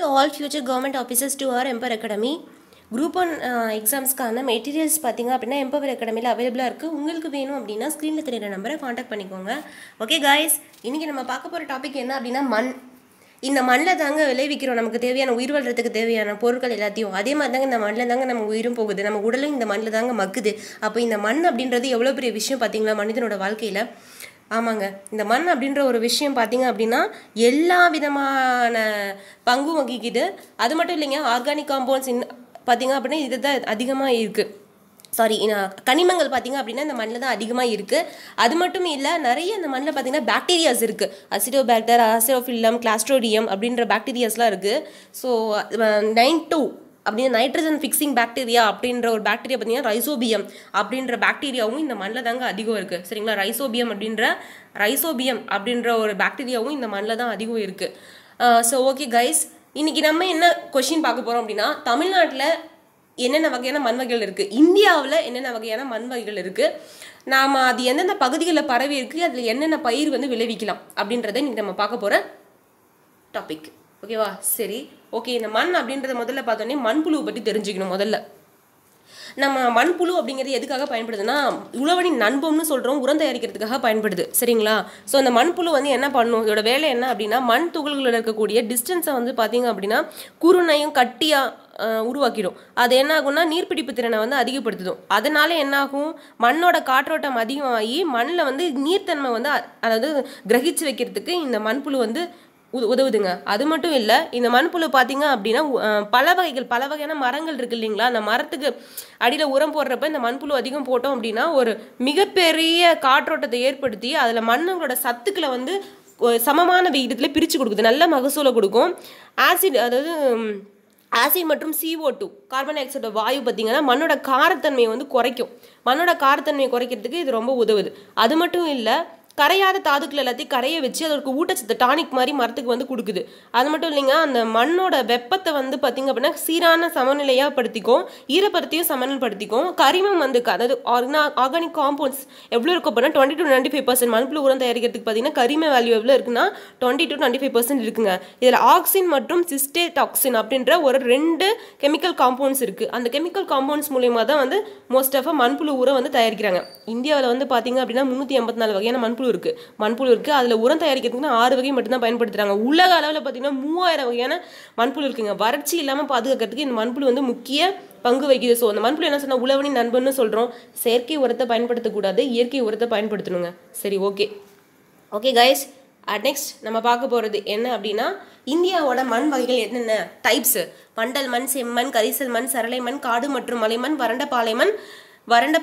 to all future government officers to our Empower academy group one எக்ஸாம்ஸ்க்கான materials பார்த்தீங்க அப்படின்னா empower அகாடமியில் அவைலபிளாக இருக்குது உங்களுக்கு வேணும் அப்படின்னா ஸ்க்ரீனில் தெரியுற நம்பரை காண்டாக்ட் பண்ணிக்கோங்க ஓகே காய்ஸ் இன்றைக்கி நம்ம பார்க்க போகிற டாபிக் என்ன அப்படின்னா மண் இந்த மண்ணில் தாங்க விளைவிக்கிறோம் நமக்கு தேவையான உயிர் வாழ்கிறதுக்கு தேவையான பொருட்கள் எல்லாத்தையும் அதே மாதிரி தாங்க இந்த மண்ணில் தாங்க நம்ம உயிரும் போகுது நம்ம உடலும் இந்த மண்ணில் தாங்க மக்குது அப்போ இந்த மண் அப்படின்றது எவ்வளோ பெரிய விஷயம் பார்த்தீங்களா மனிதனோட வாழ்க்கையில் ஆமாங்க இந்த மண் அப்படின்ற ஒரு விஷயம் பார்த்தீங்க அப்படின்னா எல்லா விதமான பங்கும் வகிக்குது அது மட்டும் இல்லைங்க ஆர்கானிக் காம்பவுண்ட்ஸ் இன் பார்த்தீங்க அப்படின்னா இது தான் அதிகமாக இருக்குது சாரி கனிமங்கள் பார்த்தீங்க அப்படின்னா இந்த மண்ணில் தான் அதிகமாக இருக்குது அது மட்டும் இல்லை நிறைய இந்த மண்ணில் பார்த்திங்கன்னா பாக்டீரியாஸ் இருக்குது பேக்டர் அசிடோஃபில்லம் கிளாஸ்ட்ரோடியம் அப்படின்ற பாக்டீரியாஸ்லாம் இருக்குது ஸோ நைன் டூ அப்படின்னு நைட்ரஜன் ஃபிக்ஸிங் பாக்டீரியா அப்படின்ற ஒரு பாக்டீரியா பார்த்தீங்கன்னா ரைசோபியம் அப்படின்ற பாக்டீரியாவும் இந்த மண்ணில் தாங்க அதிகம் இருக்குது சரிங்களா ரைசோபியம் அப்படின்ற ரைசோபியம் அப்படின்ற ஒரு பாக்டீரியாவும் இந்த மண்ணில் தான் அதிகம் இருக்குது ஸோ ஓகே கைஸ் இன்றைக்கி நம்ம என்ன கொஷின் பார்க்க போகிறோம் அப்படின்னா தமிழ்நாட்டில் என்னென்ன வகையான மண் வகைகள் இருக்குது இந்தியாவில் என்னென்ன வகையான மண் வகைகள் இருக்குது நாம் அது எந்தெந்த பகுதிகளில் பரவி இருக்குது அதில் என்னென்ன பயிர் வந்து விளைவிக்கலாம் அப்படின்றத இன்றைக்கி நம்ம பார்க்க போகிற டாபிக் ஓகேவா சரி ஓகே இந்த மண் அப்படின்றத முதல்ல பார்த்தோன்னே மண்புழுவை பற்றி தெரிஞ்சுக்கணும் முதல்ல நம்ம மண்புழு அப்படிங்கிறது எதுக்காக பயன்படுதுன்னா உழவனின் நண்பம்னு சொல்கிறோம் உரம் தயாரிக்கிறதுக்காக பயன்படுது சரிங்களா ஸோ அந்த மண்புழு வந்து என்ன பண்ணும் இதோட வேலை என்ன அப்படின்னா மண் துகள்களில் இருக்கக்கூடிய டிஸ்டன்ஸை வந்து பார்த்தீங்க அப்படின்னா குறுநையும் கட்டியாக உருவாக்கிடும் அது என்ன ஆகும்னா நீர்ப்பிடிப்பு திறனை வந்து அதிகப்படுத்துதும் அதனால என்ன ஆகும் மண்ணோட காற்றோட்டம் அதிகமாகி மண்ணில் வந்து நீர்த்தன்மை வந்து அதாவது கிரகிச்சு வைக்கிறதுக்கு இந்த மண்புழு வந்து உதவுதுங்க அது மட்டும் இல்லை இந்த மண்புழு பார்த்திங்க அப்படின்னா பல வகைகள் பல வகையான மரங்கள் இருக்குது இல்லைங்களா அந்த மரத்துக்கு அடியில் உரம் போடுறப்ப இந்த மண்புழு அதிகம் போட்டோம் அப்படின்னா ஒரு மிகப்பெரிய காற்றோட்டத்தை ஏற்படுத்தி அதில் மண்ணுங்களோட சத்துக்களை வந்து சமமான விகிதத்தில் பிரித்து கொடுக்குது நல்ல மகசூலை கொடுக்கும் ஆசிட் அதாவது ஆசிட் மற்றும் சிஓ டூ கார்பன் டை ஆக்சைடோட வாயு பார்த்திங்கன்னா மண்ணோட காரத்தன்மையை வந்து குறைக்கும் மண்ணோட காரத்தன்மையை குறைக்கிறதுக்கு இது ரொம்ப உதவுது அது மட்டும் இல்லை கரையாத தாதுக்கள் எல்லாத்தையும் கரைய வச்சு அதற்கு ஊட்டச்சத்து டானிக் மாதிரி மரத்துக்கு வந்து கொடுக்குது அது மட்டும் இல்லைங்க அந்த மண்ணோட வெப்பத்தை வந்து பார்த்திங்க அப்படின்னா சீரான சமநிலையாக படுத்திக்கும் ஈரப்பதத்தையும் சமநிலைப்படுத்திக்கும் கரிமம் வந்து அதாவது ஆர்கானிக் காம்பவுண்ட்ஸ் எவ்வளோ இருக்கும் அப்படின்னா twenty to twenty five percent மண்புழு உரம் தயாரிக்கிறதுக்கு பார்த்தீங்கன்னா கரிம வேல்யூ எவ்வளோ இருக்குன்னா twenty to twenty five percent இருக்குங்க இதில் ஆக்சின் மற்றும் சிஸ்டேட் ஆக்சின் அப்படின்ற ஒரு ரெண்டு கெமிக்கல் காம்பவுண்ட்ஸ் இருக்குது அந்த கெமிக்கல் காம்பவுண்ட்ஸ் மூலியமாக தான் வந்து மோஸ்ட் ஆஃப் மண்புழு உரம் வந்து தயாரிக்கிறாங்க இந்தியாவில் வந்து பார்த்திங்க அப்படின்னா முந்நூற்றி எண்பத்தி நாலு வகையான மண்புழு இருக்குது மண்புழு இருக்குது அதில் உரம் தயாரிக்கிறதுக்கு ஆறு வகை தான் பயன்படுத்துகிறாங்க உலக அளவில் பார்த்தீங்கன்னா மூவாயிரம் வகையான மண்புழு இருக்குங்க வறட்சி இல்லாமல் பாதுகாக்கிறதுக்கு இந்த மண்புழு வந்து முக்கிய பங்கு வகிக்குது ஸோ அந்த மண்புழு என்ன சொன்னால் உழவனி நண்பன்னு சொல்கிறோம் செயற்கை உரத்தை பயன்படுத்தக்கூடாது இயற்கை உரத்தை பயன்படுத்தணுங்க சரி okay okay guys at next நம்ம பார்க்க போகிறது என்ன அப்படின்னா இந்தியாவோட மண் வகைகள் என்னென்ன டைப்ஸு வண்டல் மண் செம்மண் கரிசல் மண் சரளை மண் காடு மற்றும் மலைமண் வறண்ட பாலைமண்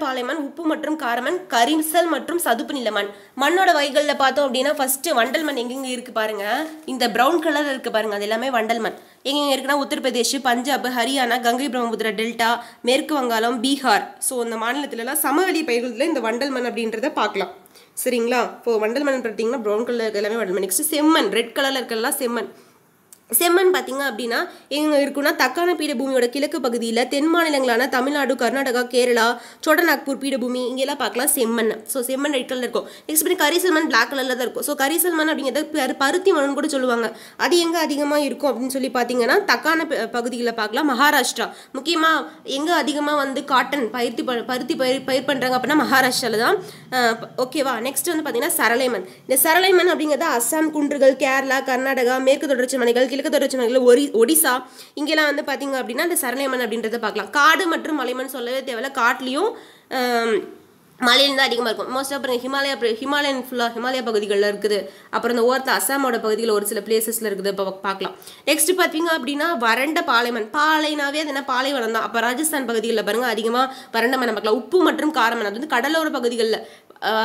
பாலைமண் உப்பு மற்றும் காரமண் கரிசல் மற்றும் சதுப்பு நிலமண் மண்ணோட வகைகளில் பார்த்தோம் அப்படின்னா ஃபர்ஸ்ட் வண்டல் மண் எங்கெங்க இருக்கு பாருங்க இந்த ப்ரௌன் கலர் இருக்கு பாருங்க அது எல்லாமே வண்டல் மண் எங்கெங்க இருக்குன்னா உத்தரப்பிரதேஷ் பஞ்சாப் ஹரியானா கங்கை பிரம்மபுத்திரா டெல்டா மேற்கு வங்காளம் பீகார் ஸோ இந்த மாநிலத்திலலாம் சமவெளி பயிர்களில் இந்த வண்டல் மண் அப்படின்றத பார்க்கலாம் சரிங்களா இப்போ வண்டல் மண் பார்த்தீங்கன்னா ப்ரௌன் கலர் எல்லாமே வண்டல் மண் நெக்ஸ்ட் செம்மண் ரெட் கலர்ல இருக்கிறதெல்லாம் செம்மண் செம்மண் பார்த்திங்க அப்படின்னா எங்கே இருக்குன்னா தக்கான பீடபூமியோட கிழக்கு பகுதியில் தென் மாநிலங்களான தமிழ்நாடு கர்நாடகா கேரளா சோடநாக்பூர் பீடபூமி இங்கெல்லாம் பார்க்கலாம் செம்மண் ஸோ செம்மண் ரெட் கலர் இருக்கும் நெக்ஸ்ட் பண்ணி கரிசல்மன் பிளாக் கலரில் தான் இருக்கும் ஸோ கரிசல்மன் அப்படிங்கிறது பருத்தி மனு கூட சொல்லுவாங்க அது எங்கே அதிகமாக இருக்கும் அப்படின்னு சொல்லி பார்த்தீங்கன்னா தக்கான பகுதியில் பார்க்கலாம் மகாராஷ்டிரா முக்கியமாக எங்கே அதிகமாக வந்து காட்டன் பயிர்த்தி பருத்தி பயிர் பயிர் பண்ணுறாங்க அப்படின்னா மகாராஷ்டிராவில் தான் ஓகேவா நெக்ஸ்ட் வந்து பார்த்தீங்கன்னா சரளைமன் இந்த சரளைமன் அப்படிங்கிறது அஸ்ஸாம் குன்றுகள் கேரளா கர்நாடகா மேற்கு தொடர்ச்சி மலைகள் கிழக்கு தொடர்ச்சி ஒரி ஒடிசா இங்கெல்லாம் வந்து பார்த்திங்க அப்படின்னா அந்த சரணையம்மன் அப்படின்றத பார்க்கலாம் காடு மற்றும் மலைமன் சொல்லவே தேவையில்ல காட்லேயும் மலையில் தான் அதிகமாக இருக்கும் மோஸ்ட் அப்புறம் ஹிமாலயா ஹிமாலயன் ஃபுல்லாக ஹிமாலய பகுதிகளில் இருக்குது அப்புறம் இந்த ஓரத்தில் அசாமோட பகுதியில் ஒரு சில பிளேசஸில் இருக்குது இப்போ பார்க்கலாம் நெக்ஸ்ட் பார்த்தீங்க அப்படின்னா வறண்ட பாலைமன் பாலைனாவே அது என்ன பாலைவனம் தான் அப்போ ராஜஸ்தான் பகுதிகளில் பாருங்கள் அதிகமாக வறண்ட மனம் பார்க்கலாம் உப்பு மற்றும் காரமன் அது வந்து கடலோர பகுதிகளில்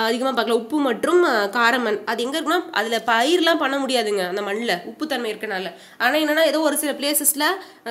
அதிகமாக பார்க்கல உப்பு மற்றும் காரமண் அது எங்கே இருக்குன்னா அதில் பயிர்லாம் பண்ண முடியாதுங்க அந்த மண்ணில் உப்புத்தன்மை இருக்கனால ஆனால் என்னென்னா ஏதோ ஒரு சில பிளேசஸில்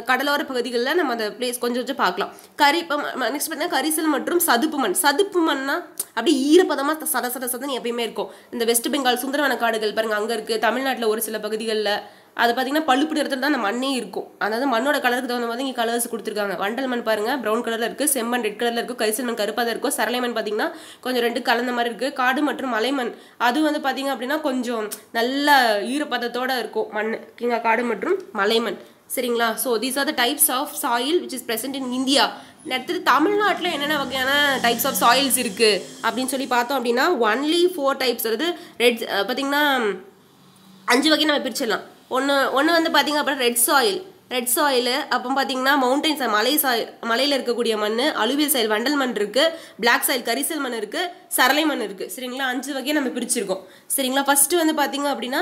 கடலோர பகுதிகளில் நம்ம அந்த பிளேஸ் கொஞ்சம் கொஞ்சம் பார்க்கலாம் கரி நெக்ஸ்ட் பார்த்தீங்கன்னா கரிசல் மற்றும் சதுப்பு மண் சதுப்பு மண்ணா அப்படியே ஈரப்பதமாக சத சத சதன்னு எப்பயுமே இருக்கும் இந்த வெஸ்ட் பெங்கால் சுந்தரவன காடுகள் பாருங்கள் அங்கே இருக்குது தமிழ்நாட்டில் ஒரு சில பகுதிகளில் அது பார்த்திங்கன்னா பழுப்பு இடத்துல தான் அந்த மண்ணே இருக்கும் அதாவது மண்ணோட கலருக்கு தகுந்த மாதிரி இங்கே கலர்ஸ் கொடுத்துருக்காங்க வண்டல் மண் பாருங்கள் ப்ரௌன் கலரில் இருக்குது செம்மண் ரெட் கலரில் இருக்கும் கரிசல் மண் கருப்பாக தான் இருக்கும் சரளை மண் பார்த்திங்கன்னா கொஞ்சம் ரெண்டு கலந்த மாதிரி இருக்குது காடு மற்றும் மலைமண் அது வந்து பார்த்திங்க அப்படின்னா கொஞ்சம் நல்ல ஈரப்பதத்தோடு இருக்கும் மண் கீங்கா காடு மற்றும் மலைமண் சரிங்களா so these are the types of soil which is present in India அடுத்தது தமிழ்நாட்டில் என்னென்ன வகையான டைப்ஸ் ஆஃப் சாயில்ஸ் இருக்குது அப்படின்னு சொல்லி பார்த்தோம் அப்படின்னா ஒன்லி ஃபோர் டைப்ஸ் அதாவது ரெட் பார்த்திங்கன்னா அஞ்சு வகை நம்ம பிரிச்சிடலாம் ஒன்று ஒன்று வந்து பார்த்திங்க அப்படின்னா ரெட் சாயில் ரெட் சாயில் அப்போ பார்த்தீங்கன்னா மவுண்டைன்ஸ் மலை சாயில் மலையில் இருக்கக்கூடிய மண் அலுவியல் சாயில் வண்டல் மண் இருக்குது பிளாக் சாயில் கரிசல் மண் இருக்குது சரளை மண் இருக்குது சரிங்களா அஞ்சு வகையை நம்ம பிரிச்சிருக்கோம் சரிங்களா ஃபஸ்ட்டு வந்து பார்த்திங்க அப்படின்னா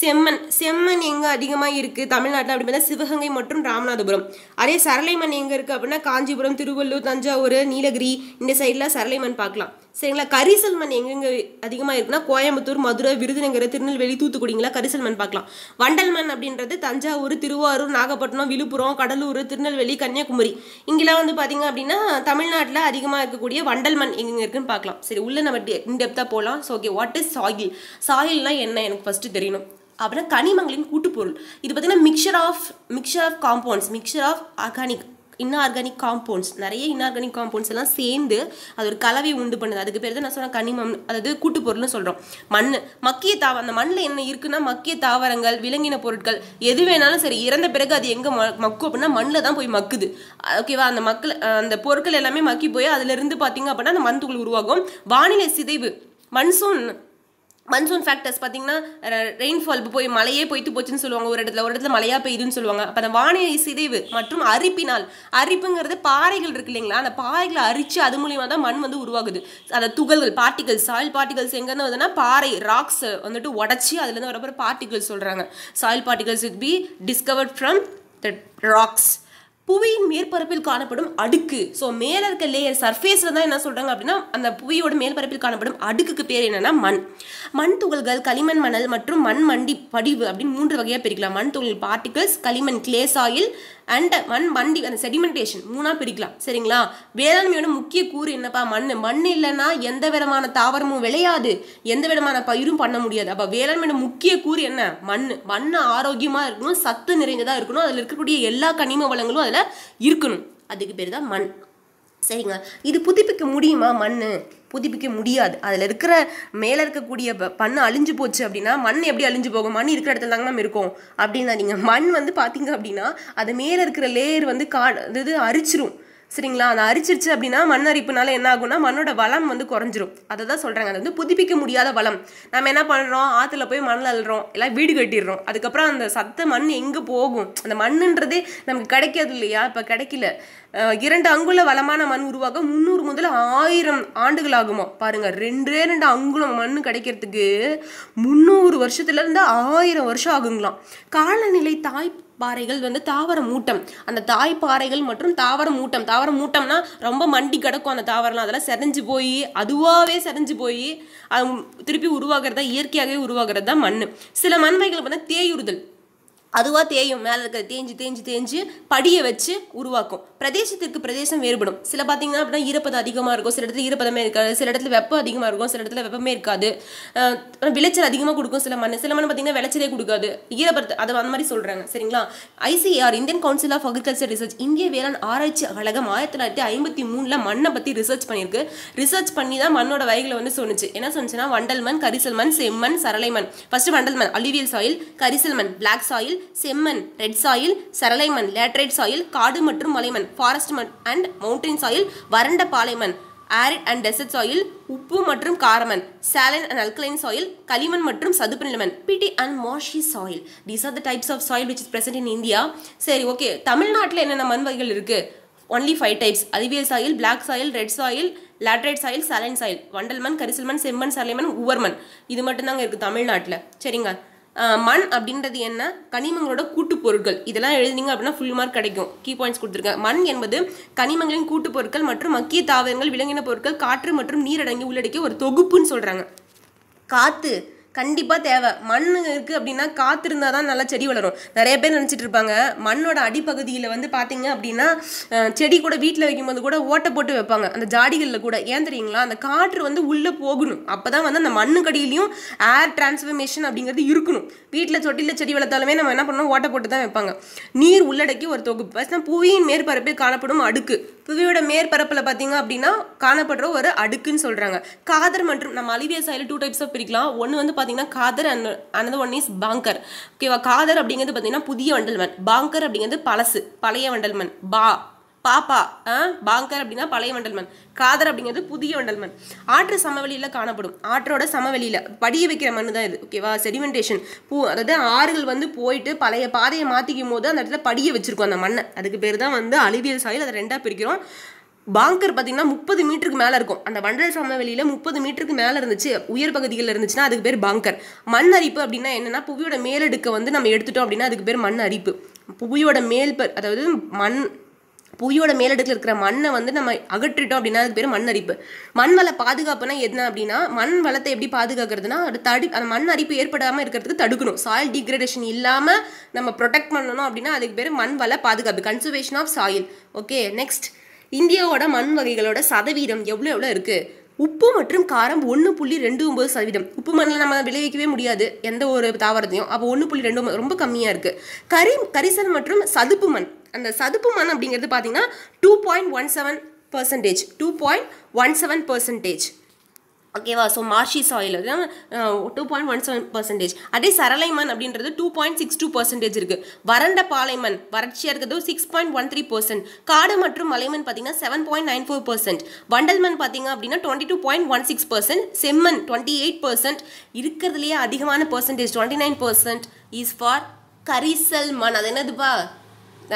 செம்மண் செம்மண் எங்கே அதிகமாக இருக்குது தமிழ்நாட்டில் அப்படின்னா சிவகங்கை மற்றும் ராமநாதபுரம் அதே சரளை மண் எங்கே இருக்குது அப்படின்னா காஞ்சிபுரம் திருவள்ளூர் தஞ்சாவூர் நீலகிரி இந்த சைடில் சரளை மண் பார்க்கலாம் சரிங்களா கரிசல் மண் எங்கெங்கே அதிகமாக இருக்குன்னா கோயம்புத்தூர் மதுரை விருதுநகர் திருநெல்வேலி தூத்துக்குடிங்களா கரிசல் மண் பார்க்கலாம் வண்டல் மண் அப்படின்றது தஞ்சாவூர் திருவாரூர் நாகப்பட்டினம் விழுப்புரம் கடலூர் திருநெல்வேலி கன்னியாகுமரி இங்கெல்லாம் வந்து பார்த்திங்க அப்படின்னா தமிழ்நாட்டில் அதிகமாக இருக்கக்கூடிய வண்டல் மண் எங்கெங்கே இருக்குன்னு பார்க்கலாம் சரி உள்ளே நம்ம இன்டெப்த்தாக போகலாம் so okay what is soil சாயில்னால் என்ன எனக்கு ஃபஸ்ட்டு தெரியணும் அப்புறம் கனிமங்களின் கூட்டுப்பொருள் இது பார்த்திங்கன்னா mixture of mixture of compounds mixture of organic inorganic compounds நிறைய இன்ஆர்கானிக் காம்பவுண்ட்ஸ் எல்லாம் சேர்ந்து அது ஒரு கலவை உண்டு பண்ணுது அதுக்கு பேர் தான் நான் சொன்ன கனிமம் அதாவது கூட்டு பொருள்னு சொல்கிறோம் மண் மக்கிய தாவரம் அந்த மண்ணில் என்ன இருக்குன்னா மக்கிய தாவரங்கள் விலங்கின பொருட்கள் எது வேணாலும் சரி இறந்த பிறகு அது எங்கே மக்கும் அப்படின்னா மண்ணில் தான் போய் மக்குது ஓகேவா அந்த மக்கள் அந்த பொருட்கள் எல்லாமே மக்கி போய் அதுலேருந்து பார்த்தீங்க அப்படின்னா அந்த மண் உருவாகும் வானிலை சிதைவு மன்சூன் மன்சூன் ஃபேக்டர்ஸ் பார்த்தீங்கன்னா ரெயின்ஃபால் போய் மழையே போய்ட்டு போச்சுன்னு சொல்லுவாங்க ஒரு இடத்துல ஒரு இடத்துல மழையாக பெய்யுதுன்னு சொல்லுவாங்க அப்போ அந்த வானிலை சிதைவு மற்றும் அரிப்பினால் அரிப்புங்கிறது பாறைகள் இருக்கு இல்லைங்களா அந்த பாறைகளை அரித்து அது மூலியமாக தான் மண் வந்து உருவாகுது அந்த துகள்கள் பார்ட்டிகல்ஸ் சாயில் பார்ட்டிகல்ஸ் எங்கேருந்து வருதுன்னா பாறை ராக்ஸ் வந்துட்டு உடச்சி அதுலேருந்து வரப்போ பார்ட்டிகல்ஸ் சொல்கிறாங்க soil particles it be discovered from the rocks புவியின் மேற்பரப்பில் காணப்படும் அடுக்கு ஸோ மேலே இருக்க லேயர் சர்ஃபேஸில் தான் என்ன சொல்கிறாங்க அப்படின்னா அந்த புவியோட மேற்பரப்பில் காணப்படும் அடுக்குக்கு பேர் என்னென்னா மண் மண் துகள்கள் களிமண் மணல் மற்றும் மண் மண்டி படிவு அப்படின்னு மூன்று வகையாக பிரிக்கலாம் மண் துகள் பார்ட்டிகல்ஸ் களிமண் கிளேஸ் ஆயில் அண்ட் மண் வண்டி அந்த செடிமெண்டேஷன் மூணாக பிரிக்கலாம் சரிங்களா வேளாண்மையோட முக்கிய கூறு என்னப்பா மண் மண் இல்லைன்னா எந்த விதமான தாவரமும் விளையாது எந்த விதமான பயிரும் பண்ண முடியாது அப்போ வேளாண்மையோட முக்கிய கூறு என்ன மண் மண் ஆரோக்கியமாக இருக்கணும் சத்து நிறைந்ததாக இருக்கணும் அதில் இருக்கக்கூடிய எல்லா கனிம வளங்களும் அதில் இருக்கணும் அதுக்கு பேர் தான் மண் சரிங்க இது புதுப்பிக்க முடியுமா மண் புதுப்பிக்க முடியாது அதில் இருக்கிற மேலே இருக்கக்கூடிய பண்ணு அழிஞ்சு போச்சு அப்படின்னா மண் எப்படி அழிஞ்சு போகும் மண் இருக்கிற இடத்துல தாங்க நம்ம இருக்கும் அப்படின்னா நீங்கள் மண் வந்து பார்த்தீங்க அப்படின்னா அது மேலே இருக்கிற லேயர் வந்து கா இது அரிச்சிரும் சரிங்களா அதை அரிச்சிருச்சு அப்படின்னா மண் அரிப்புனால என்ன ஆகும்னா மண்ணோட வளம் வந்து குறைஞ்சிரும் அதை தான் சொல்கிறாங்க அது வந்து புதுப்பிக்க முடியாத வளம் நம்ம என்ன பண்ணுறோம் ஆற்றுல போய் மண்ணில் அழுறோம் எல்லாம் வீடு கட்டிடுறோம் அதுக்கப்புறம் அந்த சத்த மண் எங்கே போகும் அந்த மண்ணுன்றதே நமக்கு கிடைக்காது இல்லையா இப்போ கிடைக்கல இரண்டு அங்குல வளமான மண் உருவாக முந்நூறு முதல் ஆயிரம் ஆண்டுகள் ஆகுமா பாருங்க ரெண்டே ரெண்டு அங்குலம் மண் கிடைக்கிறதுக்கு முந்நூறு வருஷத்துல இருந்து ஆயிரம் வருஷம் ஆகுங்களாம் காலநிலை தாய் பாறைகள் வந்து தாவர மூட்டம் அந்த தாய் பாறைகள் மற்றும் தாவர மூட்டம் தாவர மூட்டம்னா ரொம்ப மண்டி கிடக்கும் அந்த தாவரம்லாம் அதெல்லாம் செதஞ்சு போய் அதுவாகவே செதஞ்சு போய் திருப்பி உருவாகிறதா இயற்கையாகவே உருவாகிறது தான் மண் சில மண்மைகள் வந்து தேயுறுதல் அதுவாக தேயும் மேலே இருக்கிற தேஞ்சு தேஞ்சு தேஞ்சு படியை வச்சு உருவாக்கும் பிரதேசத்திற்கு பிரதேசம் வேறுபடும் சில பார்த்தீங்கன்னா அப்படின்னா ஈரப்பதம் அதிகமாக இருக்கும் சில இடத்துல ஈரப்பதமே இருக்காது சில இடத்துல வெப்பம் அதிகமாக இருக்கும் சில இடத்துல வெப்பமே இருக்காது விளைச்சல் அதிகமாக கொடுக்கும் சில மண் சில மண் பார்த்திங்கன்னா விளைச்சலே கொடுக்காது ஈரப்பதம் அதை அந்த மாதிரி சொல்கிறாங்க சரிங்களா ICAR Indian council of agriculture research இந்திய வேளாண் ஆராய்ச்சி கழகம் ஆயிரத்தி தொள்ளாயிரத்தி ஐம்பத்தி மூணில் மண்ணை பற்றி ரிசர்ச் பண்ணியிருக்கு ரிசர்ச் பண்ணி தான் மண்ணோட வகைகளை வந்து சொன்னிச்சு என்ன சொன்னிச்சுன்னா வண்டல் மண் கரிசல் மண் செம்மண் சரளை மண் ஃபஸ்ட்டு வண்டல் மண் அலிவியல் சாயில் கரிசல் மண் பிளாக் சாயில் செம்மண் ரெட் சாயில் சரளைமண் லேட்ரைட் சாயில் காடு மற்றும் மலைமண் ஃபாரஸ்ட் மண் அண்ட் மவுண்டைன் சாயில் வறண்ட பாலைமண் ஆரிட் அண்ட் டெசர்ட் சாயில் உப்பு மற்றும் காரமன் சாலன் அண்ட் அல்கலைன் சாயில் களிமண் மற்றும் சதுப்பு நிலமன் peaty and marshy soil these are the types of soil which is present in India சரி ஓகே தமிழ்நாட்டில் என்னென்ன மண் வகைகள் இருக்குது only five types alluvial soil black soil red soil laterite soil சாலன் soil வண்டல்மன் கரிசல்மன் செம்மண் சலைமண் உவர்மன் இது மட்டும்தாங்க இருக்குது தமிழ்நாட்டில் சரிங்க மண் அப்படின்றது என்ன கனிமங்களோட கூட்டுப் பொருட்கள் இதெல்லாம் எழுதினீங்க அப்படின்னா ஃபுல் மார்க் கிடைக்கும் கீ பாயிண்ட்ஸ் கொடுத்துருக்கேன் மண் என்பது கனிமங்களின் கூட்டுப் பொருட்கள் மற்றும் மக்கிய தாவரங்கள் விலங்கின பொருட்கள் காற்று மற்றும் நீரடங்கி உள்ளடக்கிய ஒரு தொகுப்புன்னு சொல்கிறாங்க காற்று கண்டிப்பாக தேவை மண் இருக்குது அப்படின்னா காற்று இருந்தால் தான் நல்லா செடி வளரும் நிறைய பேர் நினச்சிட்டு இருப்பாங்க மண்ணோட அடிப்பகுதியில் வந்து பார்த்தீங்க அப்படின்னா செடி கூட வீட்டில் வைக்கும்போது கூட ஓட்டை போட்டு வைப்பாங்க அந்த ஜாடிகளில் கூட ஏன் தெரியுங்களா அந்த காற்று வந்து உள்ளே போகணும் அப்போ தான் வந்து அந்த மண்ணு கடியிலையும் ஏர் டிரான்ஸ்ஃபர்மேஷன் அப்படிங்கிறது இருக்கணும் வீட்டில் தொட்டியில் செடி வளர்த்தாலுமே நம்ம என்ன பண்ணோம் ஓட்டை போட்டு தான் வைப்பாங்க நீர் உள்ளடக்கி ஒரு தொகுப்பு ஃபஸ்ட் புவியின் மேற்பரப்பில் காணப்படும் அடுக்கு புவியோட மேற்பரப்பில் பார்த்தீங்க அப்படின்னா காணப்படுற ஒரு அடுக்குன்னு சொல்கிறாங்க காதர் மற்றும் நம்ம அலிவியா சைடில் டூ டைப்ஸாக பிரிக்கலாம் ஒன்று வந்து பார்த்தீங்கன்னா khadar and another one is bangar ஓகேவா காதர் அப்படிங்கிறது பார்த்தீங்கன்னா புதிய வண்டல்மன் பாங்கர் அப்படிங்கிறது பழசு பழைய வண்டல்மன் பா பாப்பா பாங்கர் அப்படின்னா பழைய வண்டல்மன் காதர் அப்படிங்கிறது புதிய வண்டல்மன் ஆற்று சமவெளியில் காணப்படும் ஆற்றோட சமவெளியில் படிய வைக்கிற மண் தான் இது ஓகேவா செடிமெண்டேஷன் பூ அதாவது ஆறுகள் வந்து போயிட்டு பழைய பாதையை மாற்றிக்கும் போது அந்த இடத்துல படிய வச்சுருக்கோம் அந்த மண்ணை அதுக்கு பேர் தான் வந்து அழிவியல் சாயில் அதை ரெண்டாக பிரிக்கிறோம் பாங்கர் பார்த்தீங்கன்னா முப்பது மீட்டருக்கு மேலே இருக்கும் அந்த வண்டல் சமவெளியில் முப்பது மீட்டருக்கு மேலே இருந்துச்சு உயர் பகுதிகளில் இருந்துச்சுன்னா அதுக்கு பேர் பாங்கர் மண் அரிப்பு அப்படின்னா என்னென்னா புவியோட மேலடுக்கை வந்து நம்ம எடுத்துட்டோம் அப்படின்னா அதுக்கு பேர் மண் அரிப்பு புவியோட மேல் அதாவது மண் புவியோட மேலடுக்கில் இருக்கிற மண்ணை வந்து நம்ம அகற்றிட்டோம் அப்படின்னா அதுக்கு பேர் மண் அரிப்பு மண் வள பாதுகாப்புனா என்ன அப்படின்னா மண் வளத்தை எப்படி பாதுகாக்கிறதுனா அது தடு அந்த மண் அரிப்பு ஏற்படாமல் இருக்கிறதுக்கு தடுக்கணும் சாயில் டிகிரடேஷன் இல்லாமல் நம்ம ப்ரொடெக்ட் பண்ணணும் அப்படின்னா அதுக்கு பேர் மண் வள பாதுகாப்பு conservation of soil okay next இந்தியாவோட மண் வகைகளோட சதவீதம் எவ்வளோ எவ்வளோ இருக்குது உப்பு மற்றும் காரம் ஒன்று புள்ளி ரெண்டு ஒம்பது சதவீதம் உப்பு மண்ணில் நம்ம விளைவிக்கவே முடியாது எந்த ஒரு தாவரத்தையும் அப்போ ஒன்று புள்ளி ரெண்டு ரொம்ப கம்மியாக இருக்குது கரி கரிசல் மற்றும் சதுப்பு மண் அந்த சதுப்பு மண் அப்படிங்கிறது பார்த்தீங்கன்னா two point one seven percentage two point one seven percentage ஓகேவா ஸோ மார்ஷி சாயில் தான் two point one seven percentage அதே சரளைமன் அப்படின்றது two point six two percentage இருக்குது வறண்ட பாலைமன் வறட்சியாக இருக்கிறது six point one three percent காடு மற்றும் மலைமன் பார்த்தீங்கன்னா seven point nine four percent வண்டல்மன் பார்த்தீங்க அப்படின்னா twenty two point one six percent செம்மன் டுவெண்ட்டி எயிட் பர்சன்ட் இருக்கிறதுலையே அதிகமான percentage twenty nine percent is for கரிசல் மண் அது என்னதுப்பா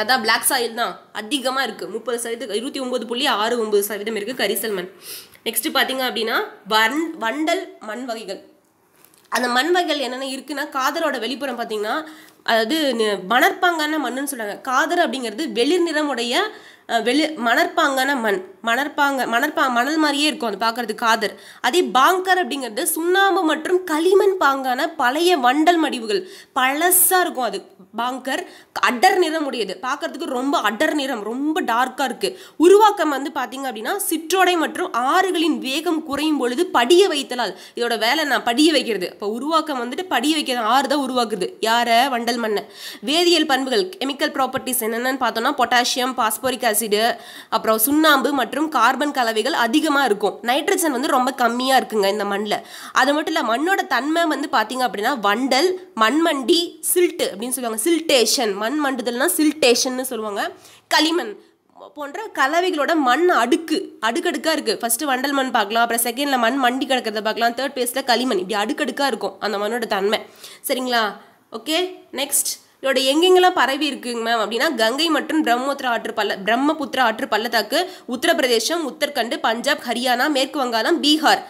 அதான் பிளாக் சாயில் தான் அதிகமாக இருக்குது முப்பது சதவீதம் இருபத்தி ஒம்பது புள்ளி ஆறு ஒம்பது சதவீதம் இருக்குது கரிசல் மண் நெக்ஸ்ட்டு பார்த்தீங்க அப்படின்னா வன் வண்டல் மண் வகைகள் அந்த மண் வகைகள் என்னென்ன இருக்குன்னா காதரோட வெளிப்புறம் பார்த்தீங்கன்னா அதாவது மணற்பாங்கான மண்ணுன்னு சொல்கிறாங்க காதர் அப்படிங்கிறது வெளிர் நிறமுடைய வெளி மணற்பாங்கான மண் மணற்பாங்க மணற்பா மணல் மாதிரியே இருக்கும் அது பார்க்குறது காதர் அதே பாங்கர் அப்படிங்கிறது சுண்ணாம்பு மற்றும் களிமண் பாங்கான பழைய வண்டல் மடிவுகள் பழசாக இருக்கும் அது பாங்கர் அடர் நிறம் உடையது பார்க்குறதுக்கு ரொம்ப அடர் நிறம் ரொம்ப டார்க்காக இருக்குது உருவாக்கம் வந்து பார்த்தீங்க அப்படின்னா சிற்றோடை மற்றும் ஆறுகளின் வேகம் குறையும் பொழுது படிய வைத்தலால் இதோட வேலை நான் படிய வைக்கிறது இப்போ உருவாக்கம் வந்துட்டு படிய வைக்கிறது ஆறு தான் உருவாக்குது யாரை வண்டல் மண்ணை வேதியியல் பண்புகள் கெமிக்கல் ப்ராப்பர்ட்டிஸ் என்னென்னு பார்த்தோம்னா பொட்டாசியம் பாஸ்போரிக் ஆசிட் ஆக்சிடு அப்புறம் சுண்ணாம்பு மற்றும் கார்பன் கலவைகள் அதிகமாக இருக்கும் நைட்ரஜன் வந்து ரொம்ப கம்மியாக இருக்குங்க இந்த மண்ணில் அது மட்டும் இல்லை மண்ணோட தன்மை வந்து பார்த்தீங்க அப்படின்னா வண்டல் மண்மண்டி சில்ட்டு அப்படின்னு சொல்லுவாங்க சில்டேஷன் மண் மண்டுதல்னா சில்டேஷன்னு சொல்லுவாங்க களிமண் போன்ற கலவைகளோட மண் அடுக்கு அடுக்கடுக்காக இருக்குது ஃபஸ்ட்டு வண்டல் மண் பார்க்கலாம் அப்புறம் செகண்டில் மண் மண்டி கிடக்கிறத பார்க்கலாம் தேர்ட் பேஸில் களிமண் இப்படி அடுக்கடுக்காக இருக்கும் அந்த மண்ணோட தன்மை சரிங்களா ஓகே நெக்ஸ்ட் இதோட எங்கெங்கெல்லாம் பரவி இருக்குங்க மேம் அப்படின்னா கங்கை மற்றும் பிரம்மபுத்திர ஆற்று பல்ல பிரம்மபுத்திர ஆற்று பள்ளத்தாக்கு உத்தரப்பிரதேசம் உத்தரகண்ட் பஞ்சாப் ஹரியானா மேற்கு வங்காளம் பீகார்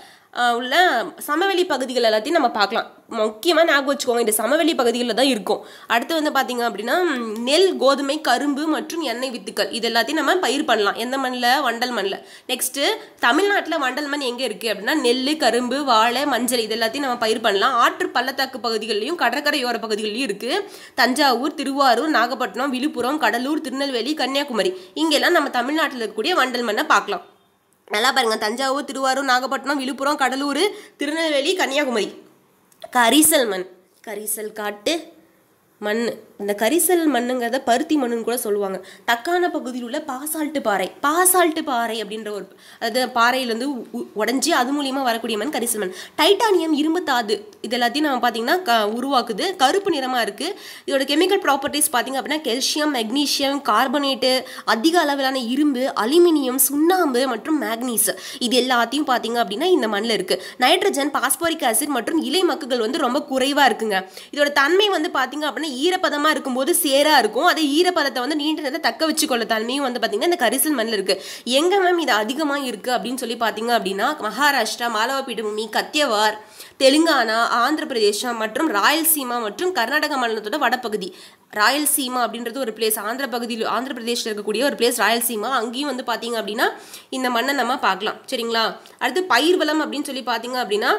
உள்ள சமவெளி பகுதிகள் எல்லாத்தையும் நம்ம பார்க்கலாம் முக்கியமாக ஞாபகம் வச்சுக்கோங்க இந்த சமவெளி பகுதிகளில் தான் இருக்கும் அடுத்து வந்து பார்த்திங்க அப்படின்னா நெல் கோதுமை கரும்பு மற்றும் எண்ணெய் வித்துக்கள் இது எல்லாத்தையும் நம்ம பயிர் பண்ணலாம் எந்த மண்ணில் வண்டல் மண்ணில் நெக்ஸ்ட்டு தமிழ்நாட்டில் வண்டல் மண் எங்கே இருக்குது அப்படின்னா நெல் கரும்பு வாழை மஞ்சள் இது எல்லாத்தையும் நம்ம பயிர் பண்ணலாம் ஆற்று பள்ளத்தாக்கு பகுதிகளிலையும் கடற்கரையோர பகுதிகளிலையும் இருக்குது தஞ்சாவூர் திருவாரூர் நாகப்பட்டினம் விழுப்புரம் கடலூர் திருநெல்வேலி கன்னியாகுமரி இங்கெல்லாம் நம்ம தமிழ்நாட்டில் இருக்கக்கூடிய வண்டல் மண்ணை பார்க்கலாம் நல்லா பாருங்கள் தஞ்சாவூர் திருவாரூர் நாகப்பட்டினம் விழுப்புரம் கடலூர் திருநெல்வேலி கன்னியாகுமரி கரிசல் மண் கரிசல் காட்டு மண் இந்த கரிசல் மண்ணுங்கிறத பருத்தி மண்ணுன்னு கூட சொல்லுவாங்க தக்கான பகுதியில் உள்ள பாசால்ட்டு பாறை பாசால்ட்டு பாறை அப்படின்ற ஒரு அதாவது பாறையிலேருந்து உடஞ்சி அது மூலியமாக வரக்கூடிய மண் கரிசல் மண் டைட்டானியம் இரும்பு தாது இது எல்லாத்தையும் நம்ம பார்த்தீங்கன்னா க உருவாக்குது கருப்பு நிறமாக இருக்குது இதோட கெமிக்கல் ப்ராப்பர்ட்டிஸ் பார்த்தீங்க அப்படின்னா கெல்சியம் மெக்னீஷியம் கார்பனேட்டு அதிக அளவிலான இரும்பு அலுமினியம் சுண்ணாம்பு மற்றும் மேக்னீஸ் இது எல்லாத்தையும் பார்த்தீங்க அப்படின்னா இந்த மண்ணில் இருக்குது நைட்ரஜன் பாஸ்போரிக் ஆசிட் மற்றும் இலை மக்குகள் வந்து ரொம்ப குறைவாக இருக்குங்க இதோட தன்மை வந்து பார்த்தீங்க அப்படின்னா ஈரப்பதமாக இருக்கும் இருக்கும்போது சேராக இருக்கும் அதே ஈரப்பதத்தை வந்து நீண்ட நேரத்தை தக்க வச்சுக்கொள்ள தன்மையும் வந்து பார்த்திங்கன்னா இந்த கரிசல் மண்ணில் இருக்குது எங்கே மேம் இது அதிகமாக இருக்குது அப்படின்னு சொல்லி பார்த்தீங்க அப்படின்னா மகாராஷ்டிரா பீடபூமி கத்தியவார் தெலுங்கானா ஆந்திர பிரதேசம் மற்றும் ராயல்சீமா மற்றும் கர்நாடக மாநிலத்தோட வடப்பகுதி ராயல்சீமா அப்படின்றது ஒரு பிளேஸ் ஆந்திர பகுதியில் ஆந்திர பிரதேசத்தில் இருக்கக்கூடிய ஒரு பிளேஸ் ராயல்சீமா அங்கேயும் வந்து பார்த்தீங்க அப்படின்னா இந்த மண்ணை நம்ம பார்க்கலாம் சரிங்களா அடுத்து பயிர் வளம் அப்படின்னு சொல்லி பார்த்தீங்க அப்படின்னா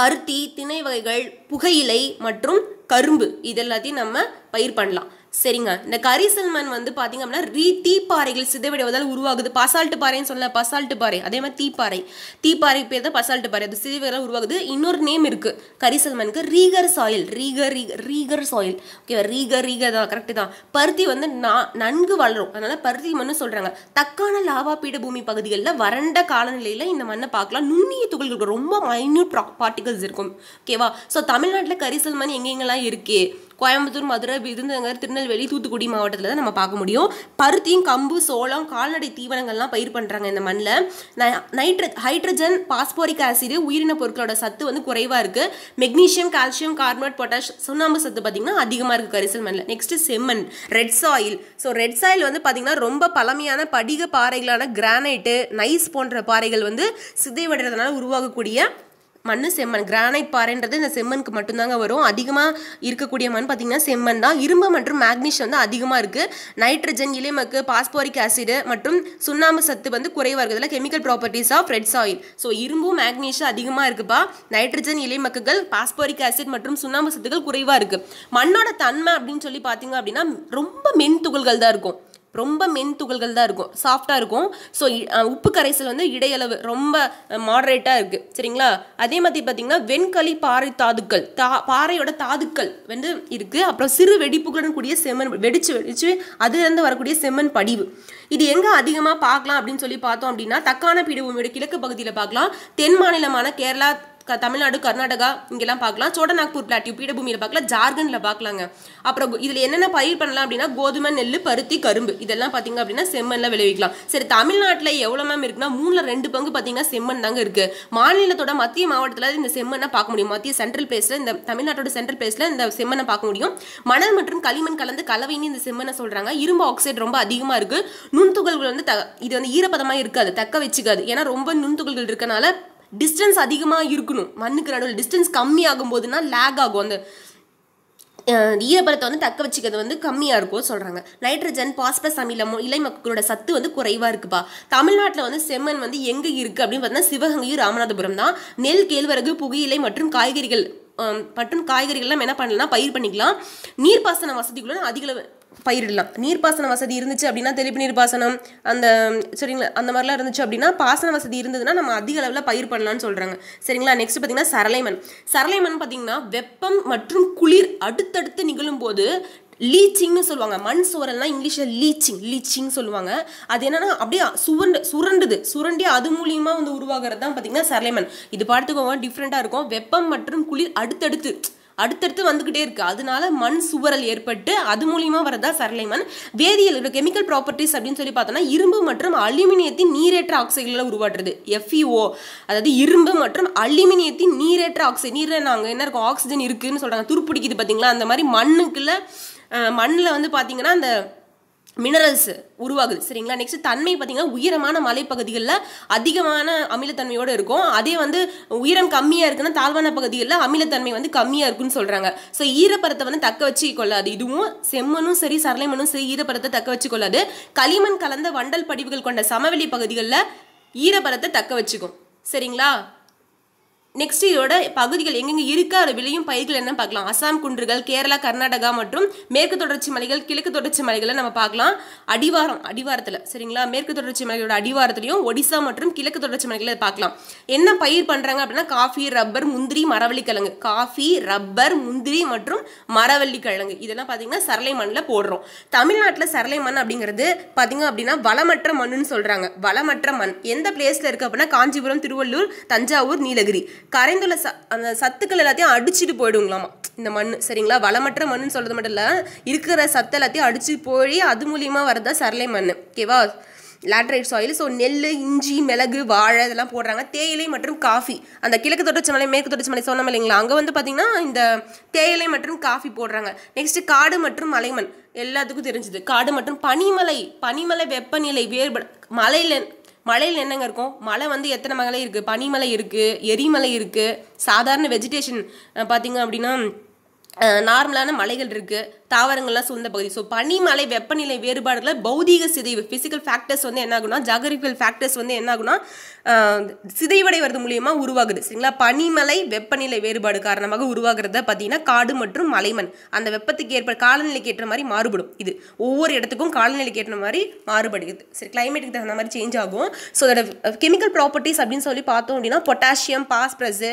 பருத்தி திணை வகைகள் புகையிலை மற்றும் கரும்பு இதெல்லாத்தையும் நம்ம பயிர் பண்ணலாம் சரிங்க இந்த கரிசல்மன் வந்து பார்த்திங்க அப்படின்னா ரீ தீப்பாறைகள் சிதைவடைவதால் உருவாகுது பசால்ட்டு பாறைன்னு சொல்ல பசால்ட்டு பாறை அதே மாதிரி தீப்பாறை தீப்பாறை பேர் தான் பசால்ட்டு பாறை அது சிதைவதால் உருவாகுது இன்னொரு நேம் இருக்குது கரிசல்மனுக்கு regur soil regur regur soil ஓகேவா ரீகர் ரீகர் தான் கரெக்டு தான் பருத்தி வந்து நன்கு வளரும் அதனால் பருத்தி மண்ணு சொல்கிறாங்க தக்கான லாவா பீட பூமி பகுதிகளில் வறண்ட காலநிலையில் இந்த மண்ணை பார்க்கலாம் நுண்ணிய துகள்கள் ரொம்ப மைன்யூட் பார்ட்டிகல்ஸ் இருக்கும் ஓகேவா ஸோ தமிழ்நாட்டில் கரிசல் மண் எங்கெங்கெல்லாம் இருக்கே கோயம்புத்தூர் மதுரை விருதுநகர் திருநெல்வேலி தூத்துக்குடி மாவட்டத்தில் தான் நம்ம பார்க்க முடியும் பருத்தியும் கம்பு சோளம் கால்நடை தீவனங்கள்லாம் பயிர் பண்ணுறாங்க இந்த மண்ணில் நைட்ர ஹைட்ரஜன் பாஸ்போரிக் ஆசிடு உயிரின பொருட்களோட சத்து வந்து குறைவாக இருக்குது மெக்னீஷியம் கால்சியம் கார்பனேட் பொட்டாஷ் சுண்ணாம்பு சத்து பார்த்திங்கன்னா அதிகமாக இருக்குது கரிசல் மண்ணில் நெக்ஸ்ட்டு செம்மண் red soil so red soil வந்து பார்த்திங்கன்னா ரொம்ப பழமையான படிக பாறைகளான கிரானைட்டு நைஸ் போன்ற பாறைகள் வந்து சிதைவடைறதுனால உருவாகக்கூடிய மண் செம்மண் கிரானைட் பாறைன்றது இந்த செம்மனுக்கு மட்டும்தாங்க வரும் அதிகமாக இருக்கக்கூடிய மண் பார்த்திங்கன்னா செம்மண் தான் இரும்பு மற்றும் மேக்னீஷியம் வந்து அதிகமாக இருக்குது நைட்ரஜன் இலைமக்கு பாஸ்போரிக் ஆசிடு மற்றும் சுண்ணாம்பு சத்து வந்து குறைவாக இருக்குது chemical properties of red soil so இரும்பும் மேக்னீஷியம் அதிகமாக இருக்குப்பா நைட்ரஜன் இலைமக்குகள் பாஸ்போரிக் ஆசிட் மற்றும் சுண்ணாம்பு சத்துக்கள் குறைவாக இருக்குது மண்ணோட தன்மை அப்படின்னு சொல்லி பார்த்தீங்க அப்படின்னா ரொம்ப மென் துகள்கள் தான் இருக்கும் ரொம்ப மென் துகள்கள் தான் இருக்கும் சாஃப்டாக இருக்கும் ஸோ உப்பு கரைசல் வந்து இடையளவு ரொம்ப மாடரேட்டாக இருக்குது சரிங்களா அதே மாதிரி பார்த்திங்கன்னா வெண்கலி பாறை தாதுக்கள் தா பாறையோட தாதுக்கள் வந்து இருக்குது அப்புறம் சிறு வெடிப்புகளுடன் கூடிய செம்மண் வெடிச்சு வெடிச்சு அதுலேருந்து வரக்கூடிய செம்மண் படிவு இது எங்கே அதிகமாக பார்க்கலாம் அப்படின்னு சொல்லி பார்த்தோம் அப்படின்னா தக்கான பீடபூமியோட கிழக்கு பகுதியில் பார்க்கலாம் தென் மாநிலமான கேரளா தமிழ்நாடு கர்நாடகா இங்கெல்லாம் பார்க்கலாம் சோடநாக்பூர் பிளாட்டியூ பீடபூமியில் பார்க்கலாம் ஜார்க்கண்டில் பார்க்கலாங்க அப்புறம் இதில் என்னென்ன பயிர் பண்ணலாம் அப்படின்னா கோதுமை நெல் பருத்தி கரும்பு இதெல்லாம் பார்த்தீங்க அப்படின்னா செம்மண்ணில் விளைவிக்கலாம் சரி தமிழ்நாட்டில் எவ்வளோ மேம் இருக்குன்னா மூணில் ரெண்டு பங்கு பார்த்தீங்கன்னா செம்மண் தாங்க இருக்குது மாநிலத்தோட மத்திய மாவட்டத்தில் இந்த செம்மண்ணை பார்க்க முடியும் மத்திய சென்ட்ரல் பிளேஸில் இந்த தமிழ்நாட்டோட சென்ட்ரல் பிளேஸில் இந்த செம்மண்ணை பார்க்க முடியும் மணல் மற்றும் களிமண் கலந்து கலவைன்னு இந்த செம்மண்ணை சொல்கிறாங்க இரும்பு ஆக்சைடு ரொம்ப அதிகமாக இருக்குது நுண்துகள்கள் வந்து த இது வந்து ஈரப்பதமாக இருக்காது தக்க வச்சுக்காது ஏன்னா ரொம்ப நுண்துகள்கள் இருக்கனால டிஸ்டன்ஸ் அதிகமாக இருக்கணும் மண்ணுக்கு நடுவில் டிஸ்டன்ஸ் கம்மி போதுன்னா லேக் ஆகும் அந்த ஈரப்பதத்தை வந்து தக்க வச்சுக்கிறது வந்து கம்மியாக இருக்கும் சொல்கிறாங்க நைட்ரஜன் பாஸ்பரஸ் அமிலமும் இலை மக்களோட சத்து வந்து குறைவாக இருக்குப்பா தமிழ்நாட்டில் வந்து செம்மண் வந்து எங்கே இருக்குது அப்படின்னு பார்த்தீங்கன்னா சிவகங்கையும் ராமநாதபுரம் தான் நெல் கேழ்வரகு புகையிலை மற்றும் காய்கறிகள் மற்றும் காய்கறிகள்லாம் என்ன பண்ணலாம் பயிர் பண்ணிக்கலாம் நீர்ப்பாசன வசதிகளும் அதிக பயிரிடலாம் நீர்ப்பாசன வசதி இருந்துச்சு அப்படின்னா தெளிப்பு நீர்ப்பாசனம் அந்த சரிங்களா அந்த மாதிரிலாம் இருந்துச்சு அப்படின்னா பாசன வசதி இருந்ததுன்னா நம்ம அதிக அளவில் பயிர் பண்ணலாம்னு சொல்கிறாங்க சரிங்களா நெக்ஸ்ட் பார்த்திங்கன்னா சரளைமண் சரளைமண் பார்த்திங்கன்னா வெப்பம் மற்றும் குளிர் அடுத்தடுத்து நிகழும் போது லீச்சிங்னு சொல்லுவாங்க மண் சுவரெல்லாம் இங்கிலீஷில் லீச்சிங் லீச்சிங் சொல்லுவாங்க அது என்னென்னா அப்படியே சுரண்டு சுரண்டுது சுரண்டி அது மூலியமாக வந்து உருவாகிறது தான் பார்த்திங்கன்னா சரளைமண் இது பார்த்துக்கோங்க டிஃப்ரெண்ட்டாக இருக்கும் வெப்பம் மற்றும் குளிர் அடுத்தடுத்து அடுத்தடுத்து வந்துக்கிட்டே இருக்குது அதனால மண் சுவரல் ஏற்பட்டு அது மூலியமாக வரதா சரளை மண் வேதியியல் கெமிக்கல் ப்ராப்பர்ட்டிஸ் அப்படின்னு சொல்லி பார்த்தோம்னா இரும்பு மற்றும் அலுமினியத்தின் நீரேற்ற ஆக்சைடுகளை உருவாட்டுறது எஃப்இஓ e அதாவது இரும்பு மற்றும் அலுமினியத்தின் நீரேற்ற ஆக்சைடு நீரில் நாங்கள் என்ன இருக்கும் ஆக்சிஜன் இருக்குதுன்னு சொல்கிறாங்க துருப்பிடிக்குது பார்த்தீங்களா அந்த மாதிரி மண்ணுக்குள்ள மண்ணில் வந்து பார்த்தீங்கன்னா அந்த மினரல்ஸ் உருவாகுது சரிங்களா நெக்ஸ்ட் தன்மை பார்த்திங்கன்னா உயரமான மலைப்பகுதிகளில் அதிகமான அமிலத்தன்மையோடு இருக்கும் அதே வந்து உயரம் கம்மியாக இருக்குன்னா தாழ்வான பகுதிகளில் அமிலத்தன்மை வந்து கம்மியாக இருக்குன்னு சொல்கிறாங்க ஸோ ஈரப்பரத்தை வந்து தக்க வச்சு கொள்ளாது இதுவும் செம்மனும் சரி சரளைமனும் சரி ஈரப்பரத்தை தக்க வச்சு கொள்ளாது களிமண் கலந்த வண்டல் படிவுகள் கொண்ட சமவெளி பகுதிகளில் ஈரப்பரத்தை தக்க வச்சுக்கும் சரிங்களா நெக்ஸ்ட் இதோட பகுதிகள் எங்கெங்க இருக்கு அதில் விளையும் பயிர்கள் என்ன பார்க்கலாம் அசாம் குன்றுகள் கேரளா கர்நாடகா மற்றும் மேற்கு தொடர்ச்சி மலைகள் கிழக்கு தொடர்ச்சி மலைகளை நம்ம பார்க்கலாம் அடிவாரம் அடிவாரத்தில் சரிங்களா மேற்கு தொடர்ச்சி மலைகளோட அடிவாரத்திலையும் ஒடிசா மற்றும் கிழக்கு தொடர்ச்சி மலைகளை பார்க்கலாம் என்ன பயிர் பண்ணுறாங்க அப்படின்னா காஃபி ரப்பர் முந்திரி மரவள்ளி கிழங்கு காஃபி ரப்பர் முந்திரி மற்றும் மரவள்ளி கிழங்கு இதெல்லாம் பார்த்தீங்கன்னா சரளை மண்ணில் போடுறோம் தமிழ்நாட்டில் சரளை மண் அப்படிங்கிறது பார்த்தீங்க அப்படின்னா வளமற்ற மண்ணுன்னு சொல்கிறாங்க வளமற்ற மண் எந்த பிளேஸில் இருக்குது அப்படின்னா காஞ்சிபுரம் திருவள்ளூர் தஞ்சாவூர் நீலகிரி கரைந்துள்ள ச அந்த சத்துக்கள் எல்லாத்தையும் அடிச்சுட்டு போயிடுங்களாமா இந்த மண் சரிங்களா வளமற்ற மண்ணுன்னு சொல்கிறது மட்டும் இல்லை இருக்கிற சத்து எல்லாத்தையும் அடிச்சு போய் அது மூலியமாக வரதா சரளை மண் ஓகேவா லேட்ரைட் சாயில் ஸோ நெல் இஞ்சி மிளகு வாழை இதெல்லாம் போடுறாங்க தேயிலை மற்றும் காஃபி அந்த கிழக்கு தொடர்ச்சி மலை மேற்கு தொடர்ச்சி மலை சொன்னோம் இல்லைங்களா அங்கே வந்து பார்த்திங்கன்னா இந்த தேயிலை மற்றும் காஃபி போடுறாங்க நெக்ஸ்ட்டு காடு மற்றும் மலைமண் எல்லாத்துக்கும் தெரிஞ்சுது காடு மற்றும் பனிமலை பனிமலை வெப்பநிலை வேறுபட மலையில் மலையில் என்னங்க இருக்கும் மலை வந்து எத்தனை மலை இருக்குது பனிமலை இருக்குது எரிமலை இருக்குது சாதாரண வெஜிடேஷன் பார்த்திங்க அப்படின்னா நார்மலான மலைகள் இருக்குது தாவரங்கள்லாம் சூழ்ந்த பகுதி ஸோ பனிமலை வெப்பநிலை வேறுபாடுகளில் பௌதிக சிதைவு ஃபிசிக்கல் ஃபேக்டர்ஸ் வந்து என்ன ஆகுனா ஜாகிரபிக்கல் ஃபேக்டர்ஸ் வந்து என்ன ஆகுனா சிதைவடைவது மூலியமாக உருவாகுது சரிங்களா பனிமலை வெப்பநிலை வேறுபாடு காரணமாக உருவாகிறத பார்த்தீங்கன்னா காடு மற்றும் மலைமண் அந்த வெப்பத்துக்கு ஏற்ப காலநிலைக்கு ஏற்ற மாதிரி மாறுபடும் இது ஒவ்வொரு இடத்துக்கும் காலநிலைக்கு ஏற்ற மாதிரி மாறுபடுகிறது சரி கிளைமேட்டுக்கு தகுந்த மாதிரி சேஞ்ச் ஆகும் ஸோ அதோட கெமிக்கல் ப்ராப்பர்ட்டிஸ் அப்படின்னு சொல்லி பார்த்தோம் அப்படின்னா பொட்டாசியம் பாஸ்பரஸ்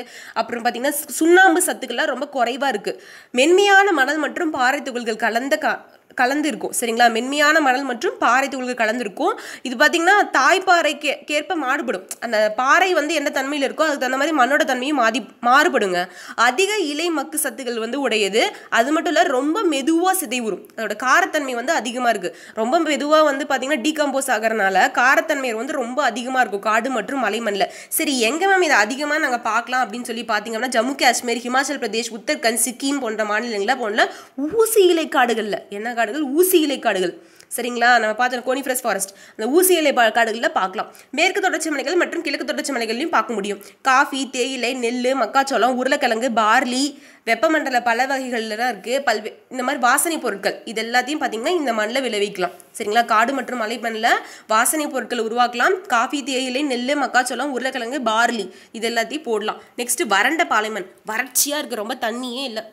அப்புறம் பார்த்தீங்கன்னா சுண்ணாம்பு சத்துக்கள்லாம் ரொம்ப குறைவாக இருக்குது மென்மையான மணல் மற்றும் பாறை துகள்கள் அவர்கள் கலந்த கா கலந்துருக்கும் சரிங்களா மென்மையான மணல் மற்றும் பாறை துகள்கள் கலந்துருக்கும் இது பார்த்திங்கன்னா தாய்ப்பாறைக்கு கேற்ப மாறுபடும் அந்த பாறை வந்து எந்த தன்மையில் இருக்கோ அதுக்கு தகுந்த மாதிரி மண்ணோட தன்மையும் மாதி மாறுபடுங்க அதிக இலை மக்கு சத்துக்கள் வந்து உடையது அது மட்டும் இல்லை ரொம்ப மெதுவாக சிதைவுறும் அதோட காரத்தன்மை வந்து அதிகமாக இருக்குது ரொம்ப மெதுவாக வந்து பார்த்திங்கன்னா டீகம்போஸ் ஆகிறனால காரத்தன்மை வந்து ரொம்ப அதிகமாக இருக்கும் காடு மற்றும் மலை மண்ணில் சரி எங்கே மேம் இதை அதிகமாக நாங்கள் பார்க்கலாம் அப்படின்னு சொல்லி பார்த்திங்கன்னா ஜம்மு காஷ்மீர் ஹிமாச்சல் பிரதேஷ் உத்தரகண்ட் சிக்கிம் போன்ற மாநிலங்களில் போன்ற ஊசி இலை காடுகளில் என்ன காடுகள் ஊசி இலை காடுகள் சரிங்களா நம்ம பார்த்தோம் கோனிஃபரஸ் ஃபாரஸ்ட் அந்த ஊசி இலை காடுகளில் பார்க்கலாம் மேற்கு தொடர்ச்சி மலைகள் மற்றும் கிழக்கு தொடர்ச்சி மலைகளையும் பார்க்க முடியும் காஃபி தேயிலை நெல் மக்காச்சோளம் உருளைக்கிழங்கு பார்லி வெப்பமண்டல பல தான் இருக்குது பல்வே இந்த மாதிரி வாசனை பொருட்கள் இது எல்லாத்தையும் பார்த்திங்கன்னா இந்த மண்ணில் விளைவிக்கலாம் சரிங்களா காடு மற்றும் மலைப்பண்ணில் மண்ணில் வாசனை பொருட்கள் உருவாக்கலாம் காஃபி தேயிலை நெல் மக்காச்சோளம் உருளைக்கிழங்கு பார்லி இது எல்லாத்தையும் போடலாம் நெக்ஸ்ட்டு வறண்ட பாலைமண் வறட்சியாக இருக்குது ரொம்ப தண்ணியே இல்லை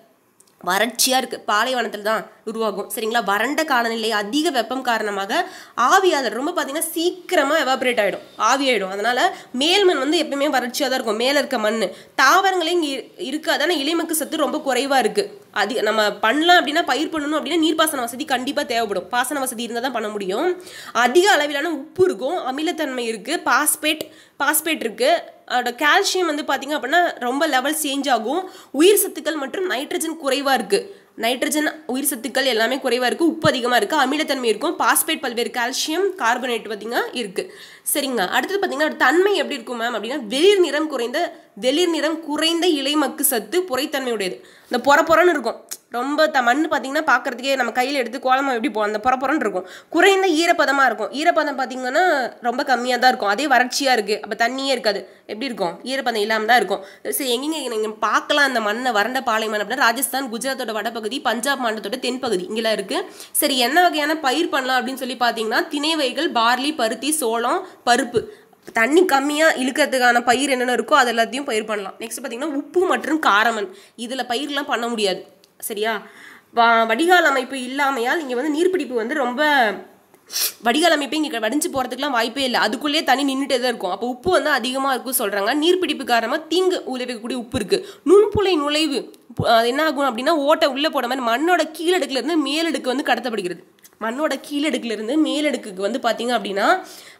வறட்சியாக இருக்குது பாலைவனத்தில் தான் உருவாகும் சரிங்களா வறண்ட காலநிலை அதிக வெப்பம் காரணமாக ஆவியாதல் ரொம்ப பார்த்திங்கன்னா சீக்கிரமாக எவாபரேட் ஆகிடும் ஆவியாயிடும் அதனால் மேல்மண் வந்து எப்பயுமே வறட்சியாக தான் இருக்கும் மேலே இருக்க மண் தாவரங்களே இங்கே இருக்காது ஆனால் இலைமக்கு சத்து ரொம்ப குறைவாக இருக்குது அதி நம்ம பண்ணலாம் அப்படின்னா பயிர் பண்ணணும் அப்படின்னா நீர்ப்பாசன வசதி கண்டிப்பாக தேவைப்படும் பாசன வசதி இருந்தால் தான் பண்ண முடியும் அதிக அளவிலான உப்பு இருக்கும் அமிலத்தன்மை இருக்குது பாஸ்பேட் பாஸ்பேட் இருக்குது அதோட கால்சியம் வந்து பார்த்திங்க அப்படின்னா ரொம்ப லெவல் சேஞ்ச் ஆகும் உயிர் சத்துக்கள் மற்றும் நைட்ரஜன் குறைவாக இருக்குது நைட்ரஜன் உயிர் சத்துக்கள் எல்லாமே குறைவாக இருக்குது உப்பு அதிகமாக இருக்குது அமிலத்தன்மை இருக்கும் பாஸ்பேட் பல்வேறு கால்சியம் கார்பனேட் பார்த்திங்கன்னா இருக்குது சரிங்க அடுத்தது பார்த்தீங்கன்னா தன்மை எப்படி இருக்கும் மேம் அப்படின்னா வெளிர் நிறம் குறைந்த வெளிர் நிறம் குறைந்த இலைமக்கு சத்து உடையது இந்த புறப்புறன்னு இருக்கும் ரொம்ப த மண் பார்த்தீங்கன்னா பார்க்குறதுக்கே நம்ம கையில் எடுத்து கோலமாக எப்படி போகும் அந்த புறப்புறன்னு இருக்கும் குறைந்த ஈரப்பதமாக இருக்கும் ஈரப்பதம் பார்த்தீங்கன்னா ரொம்ப கம்மியாக தான் இருக்கும் அதே வறட்சியாக இருக்குது அப்போ தண்ணியே இருக்காது எப்படி இருக்கும் ஈரப்பதம் இல்லாமல் தான் இருக்கும் சரி எங்கே நீங்கள் பார்க்கலாம் அந்த மண்ணை வறண்ட பாலைமன் அப்படின்னா ராஜஸ்தான் குஜராத்தோட வடபகுதி பஞ்சாப் மாநிலத்தோட தென்பகுதி இங்கெல்லாம் இருக்குது சரி என்ன வகையான பயிர் பண்ணலாம் அப்படின்னு சொல்லி பார்த்தீங்கன்னா திணை வகைகள் பார்லி பருத்தி சோளம் பருப்பு தண்ணி கம்மியாக இழுக்கிறதுக்கான பயிர் என்னென்ன இருக்கோ அது எல்லாத்தையும் பயிர் பண்ணலாம் நெக்ஸ்ட் பார்த்திங்கன்னா உப்பு மற்றும் காரமன் இதில் பயிரெலாம் பண்ண முடியாது சரியா வடிகால் அமைப்பு இல்லாமையால் இங்கே வந்து நீர்பிடிப்பு வந்து ரொம்ப வடிகால் அமைப்பு இங்கே வடிஞ்சு போகிறதுக்குலாம் வாய்ப்பே இல்லை அதுக்குள்ளேயே தண்ணி நின்றுட்டே தான் இருக்கும் அப்போ உப்பு வந்து அதிகமாக இருக்கும் சொல்கிறாங்க நீர்பிடிப்பு காரணமாக தீங்கு உழைவிக்கக்கூடிய உப்பு இருக்குது நுண்புலை நுழைவு என்ன ஆகும் அப்படின்னா ஓட்டை உள்ளே போட மாதிரி மண்ணோட கீழடுக்குலேருந்து மேலடுக்கு வந்து கடத்தப்படுகிறது மண்ணோட கீழடுக்குலேருந்து மேலடுக்குக்கு வந்து பார்த்தீங்க அப்படின்னா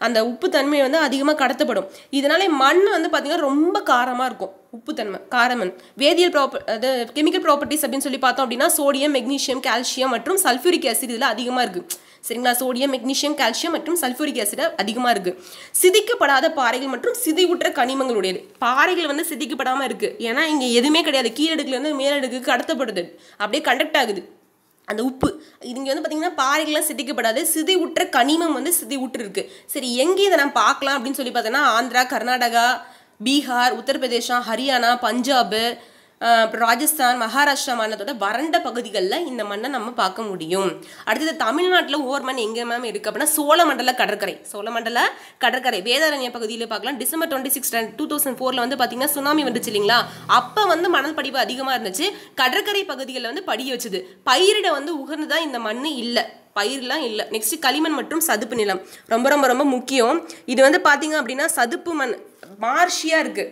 அந்த உப்பு தன்மை வந்து அதிகமாக கடத்தப்படும் இதனால மண் வந்து பார்த்திங்கன்னா ரொம்ப காரமாக இருக்கும் உப்புத்தன்மை காரமன் வேதியியல் ப்ராப்பர் அது கெமிக்கல் ப்ராப்பர்ட்டிஸ் அப்படின்னு சொல்லி பார்த்தோம் அப்படின்னா சோடியம் மெக்னீஷியம் கால்சியம் மற்றும் சல்ஃபூரிக் ஆசிட் இதில் அதிகமாக இருக்குது சரிங்களா சோடியம் மெக்னீஷியம் கால்சியம் மற்றும் சல்ஃபூரிக் ஆசிட் அதிகமாக இருக்குது சிதிக்கப்படாத பாறைகள் மற்றும் சிதைவுற்ற கனிமங்களுடையது பாறைகள் வந்து சிதிக்கப்படாமல் இருக்குது ஏன்னா இங்கே எதுவுமே கிடையாது கீழடுக்குலேருந்து மேலடுக்கு கடத்தப்படுது அப்படியே கண்டக்ட் ஆகுது அந்த உப்பு இங்கே வந்து பார்த்திங்கன்னா பாறைகள்லாம் சிதைக்கப்படாது சிதை உற்ற கனிமம் வந்து சிதை உற்று சரி எங்கே இதை நான் பார்க்கலாம் அப்படின்னு சொல்லி பார்த்தோன்னா ஆந்திரா கர்நாடகா பீகார் உத்தரப்பிரதேசம் ஹரியானா பஞ்சாபு அப்புறம் ராஜஸ்தான் மகாராஷ்டிரா மாநிலத்தோட வறண்ட பகுதிகளில் இந்த மண்ணை நம்ம பார்க்க முடியும் அடுத்தது தமிழ்நாட்டில் ஓவர் மண் எங்கே மேம் இருக்குது அப்படின்னா சோழமண்டல கடற்கரை சோழமண்டல கடற்கரை வேதாரண்ய பகுதியில் பார்க்கலாம் December twenty six two thousand ஃபோரில் வந்து பார்த்தீங்கன்னா சுனாமி வந்துச்சு இல்லைங்களா அப்போ வந்து மணல் படிப்பு அதிகமாக இருந்துச்சு கடற்கரை பகுதிகளில் வந்து படிய வச்சுது பயிரிட வந்து உகந்ததாக இந்த மண் இல்லை பயிரெலாம் இல்லை நெக்ஸ்ட் களிமண் மற்றும் சதுப்பு நிலம் ரொம்ப ரொம்ப ரொம்ப முக்கியம் இது வந்து பார்த்தீங்க அப்படின்னா சதுப்பு மண் மார்ஷியாக இருக்குது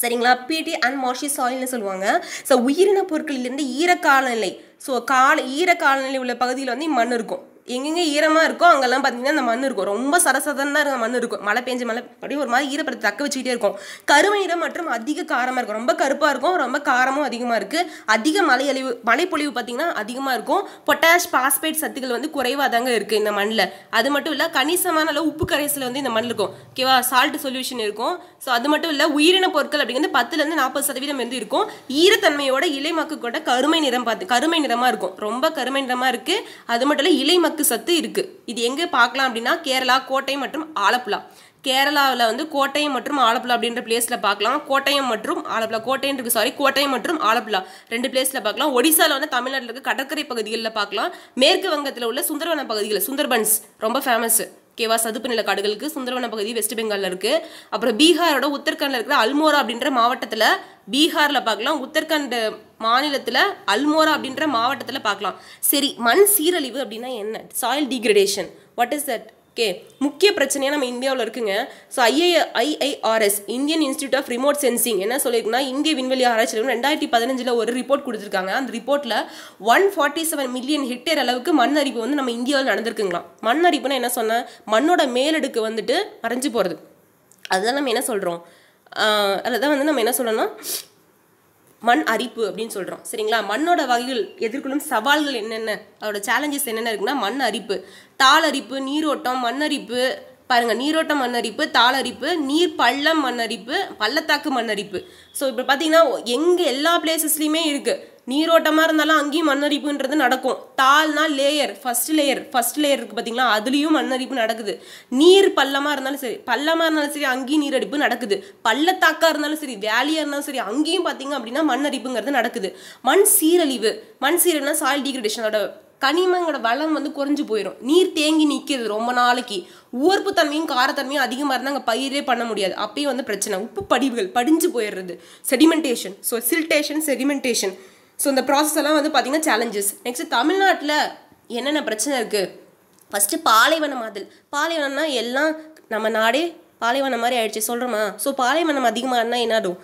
சரிங்களா பிடி அண்ட் மார்ஷி சாயில்னு சொல்லுவாங்க ஸோ உயிரின பொருட்களிலிருந்து ஈர காலநிலை ஸோ கால ஈர காலநிலை உள்ள பகுதியில் வந்து மண் இருக்கும் எங்கெங்கே ஈரமாக இருக்கோ அங்கெல்லாம் பார்த்தீங்கன்னா அந்த மண் இருக்கும் ரொம்ப சரசதன்னா இருக்க மண் இருக்கும் மழை பெஞ்சு மழை அப்படியே ஒரு மாதிரி ஈரப்படத்தை தக்க வச்சுக்கிட்டே இருக்கும் கருமை நிறம் மற்றும் அதிக காரமாக இருக்கும் ரொம்ப கருப்பாக இருக்கும் ரொம்ப காரமும் அதிகமாக இருக்குது அதிக மலை அழிவு பார்த்தீங்கன்னா அதிகமாக இருக்கும் பொட்டாஷ் பாஸ்பேட் சத்துக்கள் வந்து குறைவாக தாங்க இருக்குது இந்த மண்ணில் அது மட்டும் இல்லை கணிசமான அளவு உப்பு கரைசில் வந்து இந்த மண் இருக்கும் ஓகேவா சால்ட் சொல்யூஷன் இருக்கும் ஸோ அது மட்டும் இல்லை உயிரின பொருட்கள் அப்படிங்கிறது பத்துலேருந்து நாற்பது சதவீதம் வந்து இருக்கும் ஈரத்தன்மையோட இலைமக்கு கூட கருமை நிறம் பார்த்து கருமை நிறமாக இருக்கும் ரொம்ப கருமை நிறமாக இருக்குது அது மட்டும் இல்லை இலைமக்கு நார்க்கு சத்து இருக்குது இது எங்கே பார்க்கலாம் அப்படின்னா கேரளா கோட்டை மற்றும் ஆலப்புழா கேரளாவில் வந்து கோட்டயம் மற்றும் ஆலப்புழா அப்படின்ற பிளேஸில் பார்க்கலாம் கோட்டயம் மற்றும் ஆலப்புழா கோட்டைன்னு இருக்குது சாரி கோட்டயம் மற்றும் ஆலப்புழா ரெண்டு பிளேஸில் பார்க்கலாம் ஒடிசாவில் வந்து தமிழ்நாட்டில் இருக்க கடற்கரை பகுதிகளில் பார்க்கலாம் மேற்கு வங்கத்தில் உள்ள சுந்தரவன பகுதிகள் சுந்தர்பன்ஸ் ரொம்ப ஃபேமஸ் கேவா சதுப்பு நில காடுகளுக்கு சுந்தரவன பகுதி வெஸ்ட் பெங்காலில் இருக்குது அப்புறம் பீகாரோட உத்தரகாண்டில் இருக்கிற அல்மோரா அப்படின்ற மாவட்டத்தில் பீகாரில் பார்க்கலாம் உத்தரகாண்ட் மாநிலத்தில் அல்மோரா அப்படின்ற மாவட்டத்தில் பார்க்கலாம் சரி மண் சீரழிவு அப்படின்னா என்ன soil degradation what is that okay முக்கிய பிரச்சனையாக நம்ம இந்தியாவில் இருக்குங்க so I I IIRS Indian institute of remote sensing என்ன சொல்லியிருக்குன்னா இந்திய விண்வெளி ஆராய்ச்சி ரெண்டாயிரத்தி பதினஞ்சில் ஒரு ரிப்போர்ட் கொடுத்துருக்காங்க அந்த ரிப்போர்ட்டில் one forty seven million hectare அளவுக்கு மண் அரிப்பு வந்து நம்ம இந்தியாவில் நடந்திருக்குங்களாம் மண் அரிப்புனா என்ன சொன்னேன் மண்ணோட மேலடுக்கு வந்துட்டு மறைஞ்சு போகிறது அதுதான் நம்ம என்ன சொல்கிறோம் அதான் தான் வந்து நம்ம என்ன சொல்லணும்னா மண் அரிப்பு அப்படின்னு சொல்கிறோம் சரிங்களா மண்ணோட வகைகள் எதிர்கொள்ளும் சவால்கள் என்னென்ன அதோட சேலஞ்சஸ் என்னென்ன இருக்குன்னா மண் அரிப்பு தாள் அரிப்பு நீரோட்டம் மண் அரிப்பு பாருங்கள் நீரோட்டம் மண் தாள் அரிப்பு நீர் பள்ளம் மண் அரிப்பு பள்ளத்தாக்கு மண் அரிப்பு ஸோ இப்போ பார்த்தீங்கன்னா எங்கே எல்லா பிளேசஸ்லையுமே இருக்குது நீரோட்டமாக இருந்தாலும் அங்கேயும் மண்ணரிப்புன்றது நடக்கும் தாள்னா layer first layer first layer இருக்குது பார்த்தீங்களா அதுலேயும் மண்ணரிப்பு நடக்குது நீர் பள்ளமாக இருந்தாலும் சரி பள்ளமாக இருந்தாலும் சரி அங்கேயும் நீரடிப்பு நடக்குது பள்ளத்தாக்காக இருந்தாலும் சரி வேலியாக இருந்தாலும் சரி அங்கேயும் பார்த்திங்க அப்படின்னா மண்ணரிப்புங்கிறது நடக்குது மண் சீரழிவு மண் சீரழிவுனா சாயில் அதோட கனிமங்களோட வளம் வந்து குறைஞ்சி போயிடும் நீர் தேங்கி நிற்கிறது ரொம்ப நாளைக்கு ஊர்ப்பு தன்மையும் காரத்தன்மையும் அதிகமாக இருந்தால் அங்கே பயிரே பண்ண முடியாது அப்பயும் வந்து பிரச்சனை உப்பு படிவுகள் படிஞ்சு போயிடுறது sedimentation so siltation sedimentation so இந்த ப்ராசஸ் எல்லாம் வந்து பார்த்திங்கன்னா சேலஞ்சஸ் நெக்ஸ்ட் தமிழ்நாட்டில் என்னென்ன பிரச்சனை இருக்குது ஃபஸ்ட்டு பாலைவனம் மாதிரி பாலைவனம்னா எல்லாம் நம்ம நாடே பாலைவனம் மாதிரி ஆயிடுச்சு சொல்கிறோமா ஸோ பாலைவனம் அதிகமாக இருந்தால் என்னாடும்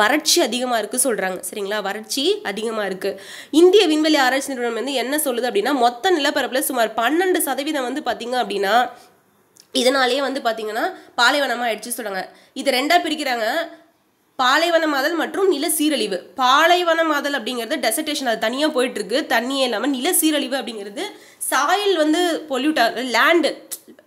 வறட்சி அதிகமாக இருக்குது சொல்கிறாங்க சரிங்களா வறட்சி அதிகமாக இருக்குது இந்திய விண்வெளி ஆராய்ச்சி நிறுவனம் வந்து என்ன சொல்லுது அப்படின்னா மொத்த நிலப்பரப்பில் சுமார் பன்னெண்டு சதவீதம் வந்து பார்த்திங்க அப்படின்னா இதனாலேயே வந்து பார்த்திங்கன்னா பாலைவனமாக ஆயிடுச்சு சொல்கிறாங்க இது ரெண்டாக பிரிக்கிறாங்க பாலைவனமாதல் மற்றும் நில சீரழிவு பாலைவனமாதல் அப்படிங்கிறது டெசர்டேஷன் அது தனியாக போயிட்டுருக்கு தண்ணியே இல்லாமல் நில சீரழிவு அப்படிங்கிறது சாயில் வந்து பொல்யூட் லேண்டு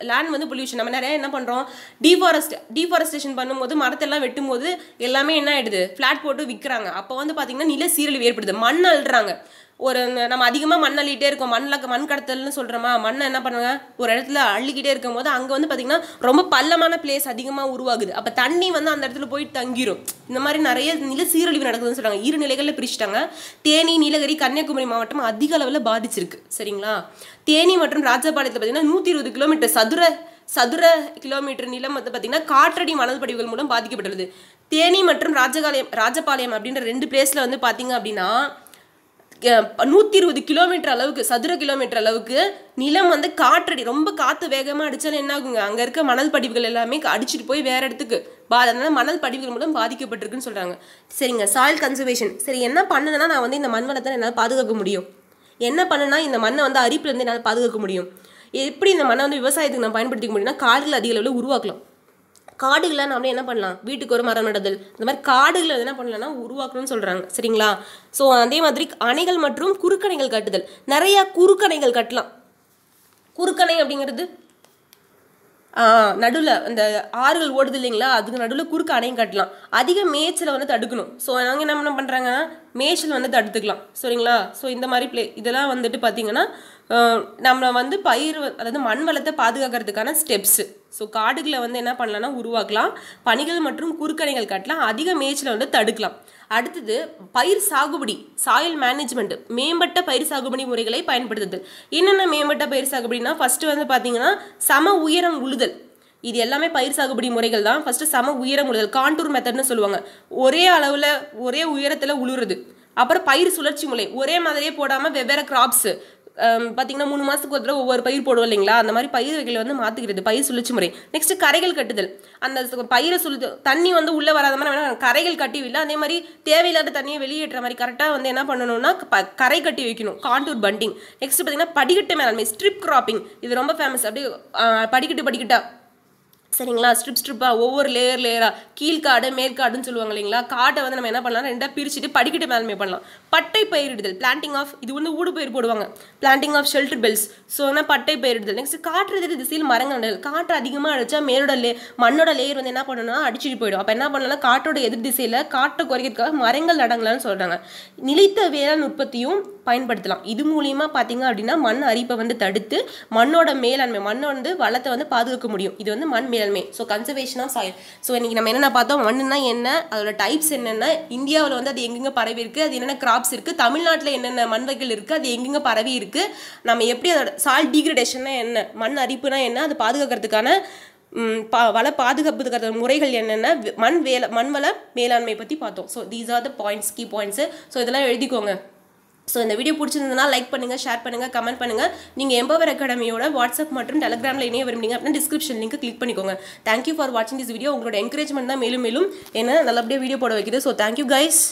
லேண்ட் வந்து பொல்யூஷன் நம்ம நிறைய என்ன பண்ணுறோம் டீஃபாரஸ்ட் டீஃபாரஸ்டேஷன் பண்ணும்போது மரத்தெல்லாம் வெட்டும்போது எல்லாமே என்ன ஆகிடுது ஃப்ளாட் போட்டு விற்கிறாங்க அப்போ வந்து பார்த்திங்கன்னா நில சீரழிவு ஏற்படுது மண் அழுறாங்க ஒரு நம்ம அதிகமாக மண் அள்ளிகிட்டே இருக்கோம் மண்ணில் மண் கடத்தல்னு சொல்கிறோமா மண்ணை என்ன பண்ணுவாங்க ஒரு இடத்துல அள்ளிக்கிட்டே இருக்கும் போது அங்கே வந்து பார்த்திங்கன்னா ரொம்ப பள்ளமான பிளேஸ் அதிகமாக உருவாகுது அப்போ தண்ணி வந்து அந்த இடத்துல போய் தங்கிரும் இந்த மாதிரி நிறைய நில சீரழிவு நடக்குதுன்னு சொல்கிறாங்க இரு நிலைகளில் பிரிச்சுட்டாங்க தேனி நீலகிரி கன்னியாகுமரி மாவட்டம் அதிக அளவில் பாதிச்சிருக்கு சரிங்களா தேனி மற்றும் ராஜபாளையத்தில் பார்த்தீங்கன்னா நூற்றி இருபது கிலோமீட்டர் சதுர சதுர கிலோமீட்டர் நிலம் வந்து பார்த்திங்கன்னா காற்றடி மணல்படிவுகள் மூலம் பாதிக்கப்பட்டுள்ளது தேனி மற்றும் ராஜகாலயம் ராஜபாளையம் அப்படின்ற ரெண்டு பிளேஸில் வந்து பார்த்திங்க அப்படின்னா நூற்றி இருபது கிலோமீட்டர் அளவுக்கு சதுர கிலோமீட்டர் அளவுக்கு நிலம் வந்து காற்றடி ரொம்ப காற்று வேகமாக அடித்தாலும் என்ன ஆகுங்க அங்கே இருக்க மணல் படிவுகள் எல்லாமே அடிச்சுட்டு போய் வேறு இடத்துக்கு பா அதனால் மணல் படிவுகள் மூலம் பாதிக்கப்பட்டிருக்குன்னு சொல்கிறாங்க சரிங்க சாயில் கன்சர்வேஷன் சரி என்ன பண்ணுனா நான் வந்து இந்த மண் வளத்தை என்னால் பாதுகாக்க முடியும் என்ன பண்ணுனா இந்த மண்ணை வந்து அரிப்புலேருந்து என்னால் பாதுகாக்க முடியும் எப்படி இந்த மண்ணை வந்து விவசாயத்துக்கு நான் பயன்படுத்திக்க முடியும்னா காடுகள் அதிக அளவில் உருவாக்கலாம் காடுகளை நாமளே என்ன பண்ணலாம் வீட்டுக்கு ஒரு மரம் நடுதல் இந்த மாதிரி காடுகளை என்ன பண்ணலன்னா உருவாக்கணும்னு சொல்கிறாங்க சரிங்களா ஸோ அதே மாதிரி அணைகள் மற்றும் குறுக்கணைகள் கட்டுதல் நிறையா குறுக்கணைகள் கட்டலாம் குறுக்கணை அப்படிங்கிறது நடுவில் அந்த ஆறுகள் ஓடுது இல்லைங்களா அதுக்கு நடுவில் குறுக்க அணையும் கட்டலாம் அதிக மேய்ச்சலை வந்து தடுக்கணும் ஸோ நாங்கள் என்ன பண்ண பண்ணுறாங்கன்னா மேய்ச்சல் வந்து தடுத்துக்கலாம் சரிங்களா ஸோ இந்த மாதிரி பிளே இதெல்லாம் வந்துட்டு பார்த்திங்கன்னா நம்மளை வந்து பயிர் அதாவது மண் வளத்தை பாதுகாக்கிறதுக்கான ஸ்டெப்ஸு ஸோ காடுகளை வந்து என்ன பண்ணலாம்னா உருவாக்கலாம் பணிகள் மற்றும் குறுக்கணைகள் கட்டலாம் அதிக மேய்ச்சலை வந்து தடுக்கலாம் அடுத்தது பயிர் சாகுபடி சாயில் மேனேஜ்மெண்ட் மேம்பட்ட பயிர் சாகுபடி முறைகளை பயன்படுத்துதல் என்னென்ன மேம்பட்ட பயிர் சாகுபடினா ஃபஸ்ட்டு வந்து பார்த்தீங்கன்னா சம உயரம் உழுதல் இது எல்லாமே பயிர் சாகுபடி முறைகள் தான் ஃபஸ்ட்டு சம உயரம் உழுதல் கான்டூர் மெத்தட்னு சொல்லுவாங்க ஒரே அளவில் ஒரே உயரத்தில் உழுறது அப்புறம் பயிர் சுழற்சி முறை ஒரே மாதிரியே போடாமல் வெவ்வேறு கிராப்ஸு பார்த்தீங்கன்னா மூணு மாதத்துக்கு ஒரு தடவை ஒவ்வொரு பயிர் போடுவோம் இல்லைங்களா அந்த மாதிரி பயிர் வகைகளை வந்து மாற்றுகிறது பயிர் சுழற்சி முறை நெக்ஸ்ட்டு கரைகள் கட்டுதல் அந்த பயிரை சுழு தண்ணி வந்து உள்ளே வராத மாதிரி வேணால் கரைகள் கட்டி இல்லை அதே மாதிரி தேவையில்லாத தண்ணியை வெளியேற்ற மாதிரி கரெக்டாக வந்து என்ன பண்ணணும்னா கரை கட்டி வைக்கணும் காண்டூர் பண்டிங் நெக்ஸ்ட் பார்த்தீங்கன்னா படிக்கட்டு மேலாண்மை ஸ்ட்ரிப் கிராப்பிங் இது ரொம்ப ஃபேமஸ் அப்படியே படிக்கட்டு படிக்கட்டாக சரிங்களா ஸ்ட்ரிப் ஸ்ட்ரிப்பாக ஒவ்வொரு லேயர் லேயராக கீழ்காடு மேற்காடுன்னு சொல்லுவாங்க இல்லைங்களா காட்டை வந்து நம்ம என்ன பண்ணலாம் ரெண்டாக பிரிச்சுட்டு படிக்கட்டு மேலுமே பண்ணலாம் பட்டை பயிரிடுதல் பிளான்டிங் ஆஃப் இது வந்து ஊடு பயிர் போடுவாங்க planting of shelter belts so அதனால் பட்டை பயிரிடுதல் நெக்ஸ்ட் காற்றெதிர் திசையில் மரங்கள் நடல் காற்று அதிகமாக அடித்தா மேலோட லே மண்ணோட லேயர் வந்து என்ன பண்ணணும்னா அடிச்சுட்டு போயிடும் அப்போ என்ன பண்ணலாம் காட்டோட எதிர் திசையில் காட்டை குறைக்கிறதுக்காக மரங்கள் நடங்களான்னு சொல்கிறாங்க நிலைத்த வேளாண் உற்பத்தியும் பயன்படுத்தலாம் இது மூலியமா பார்த்தீங்க அப்படின்னா மண் அரிப்பை வந்து தடுத்து மண்ணோட மேலாண்மை மண்ணை வந்து வளத்தை வந்து பாதுகாக்க முடியும் இது வந்து மண் மேலாண்மை so conservation of soil so இன்னைக்கு நம்ம என்னென்ன பார்த்தோம் மண்ணுனா என்ன அதோட டைப்ஸ் என்னென்ன இந்தியாவில் வந்து அது எங்கெங்க பரவி இருக்குது அது என்னென்ன கிராப்ஸ் இருக்குது தமிழ்நாட்டில் என்னென்ன மண் வகைகள் இருக்குது அது எங்கெங்கே பரவி இருக்கு நம்ம எப்படி அதோட சால் டிகிரடேஷன்னா என்ன மண் அரிப்புனா என்ன அது பாதுகாக்கிறதுக்கான பா வள பாதுகாப்புக்கான முறைகள் என்னென்ன மண் வேலை மண் வள மேலாண்மை பற்றி பார்த்தோம் so these are the points key points so இதெல்லாம் எழுதிக்கோங்க ஸோ இந்த வீடியோ பிடிச்சிருந்ததுனா லைக் பண்ணுங்கள் ஷேர் பண்ணுங்கள் கமெண்ட் பண்ணுங்கள் நீங்கள் எம்பவர் அகாடமியோட வாட்ஸ்அப் மற்றும் டெலகிராமில் இணைய விரும்புனீங்க அப்படின்னா டிஸ்கிரிப்ஷன் லிங்க் கிளிக் பண்ணிக்கோங்க தேங்க்யூ ஃபார் வாட்சிங் திஸ் வீடியோ உங்களோட என்கரேஜ்மெண்ட் தான் மேலும் மேலும் என்ன நல்லபடியாக வீடியோ போட வைக்கிது ஸோ தேங்க்யூ கைஸ்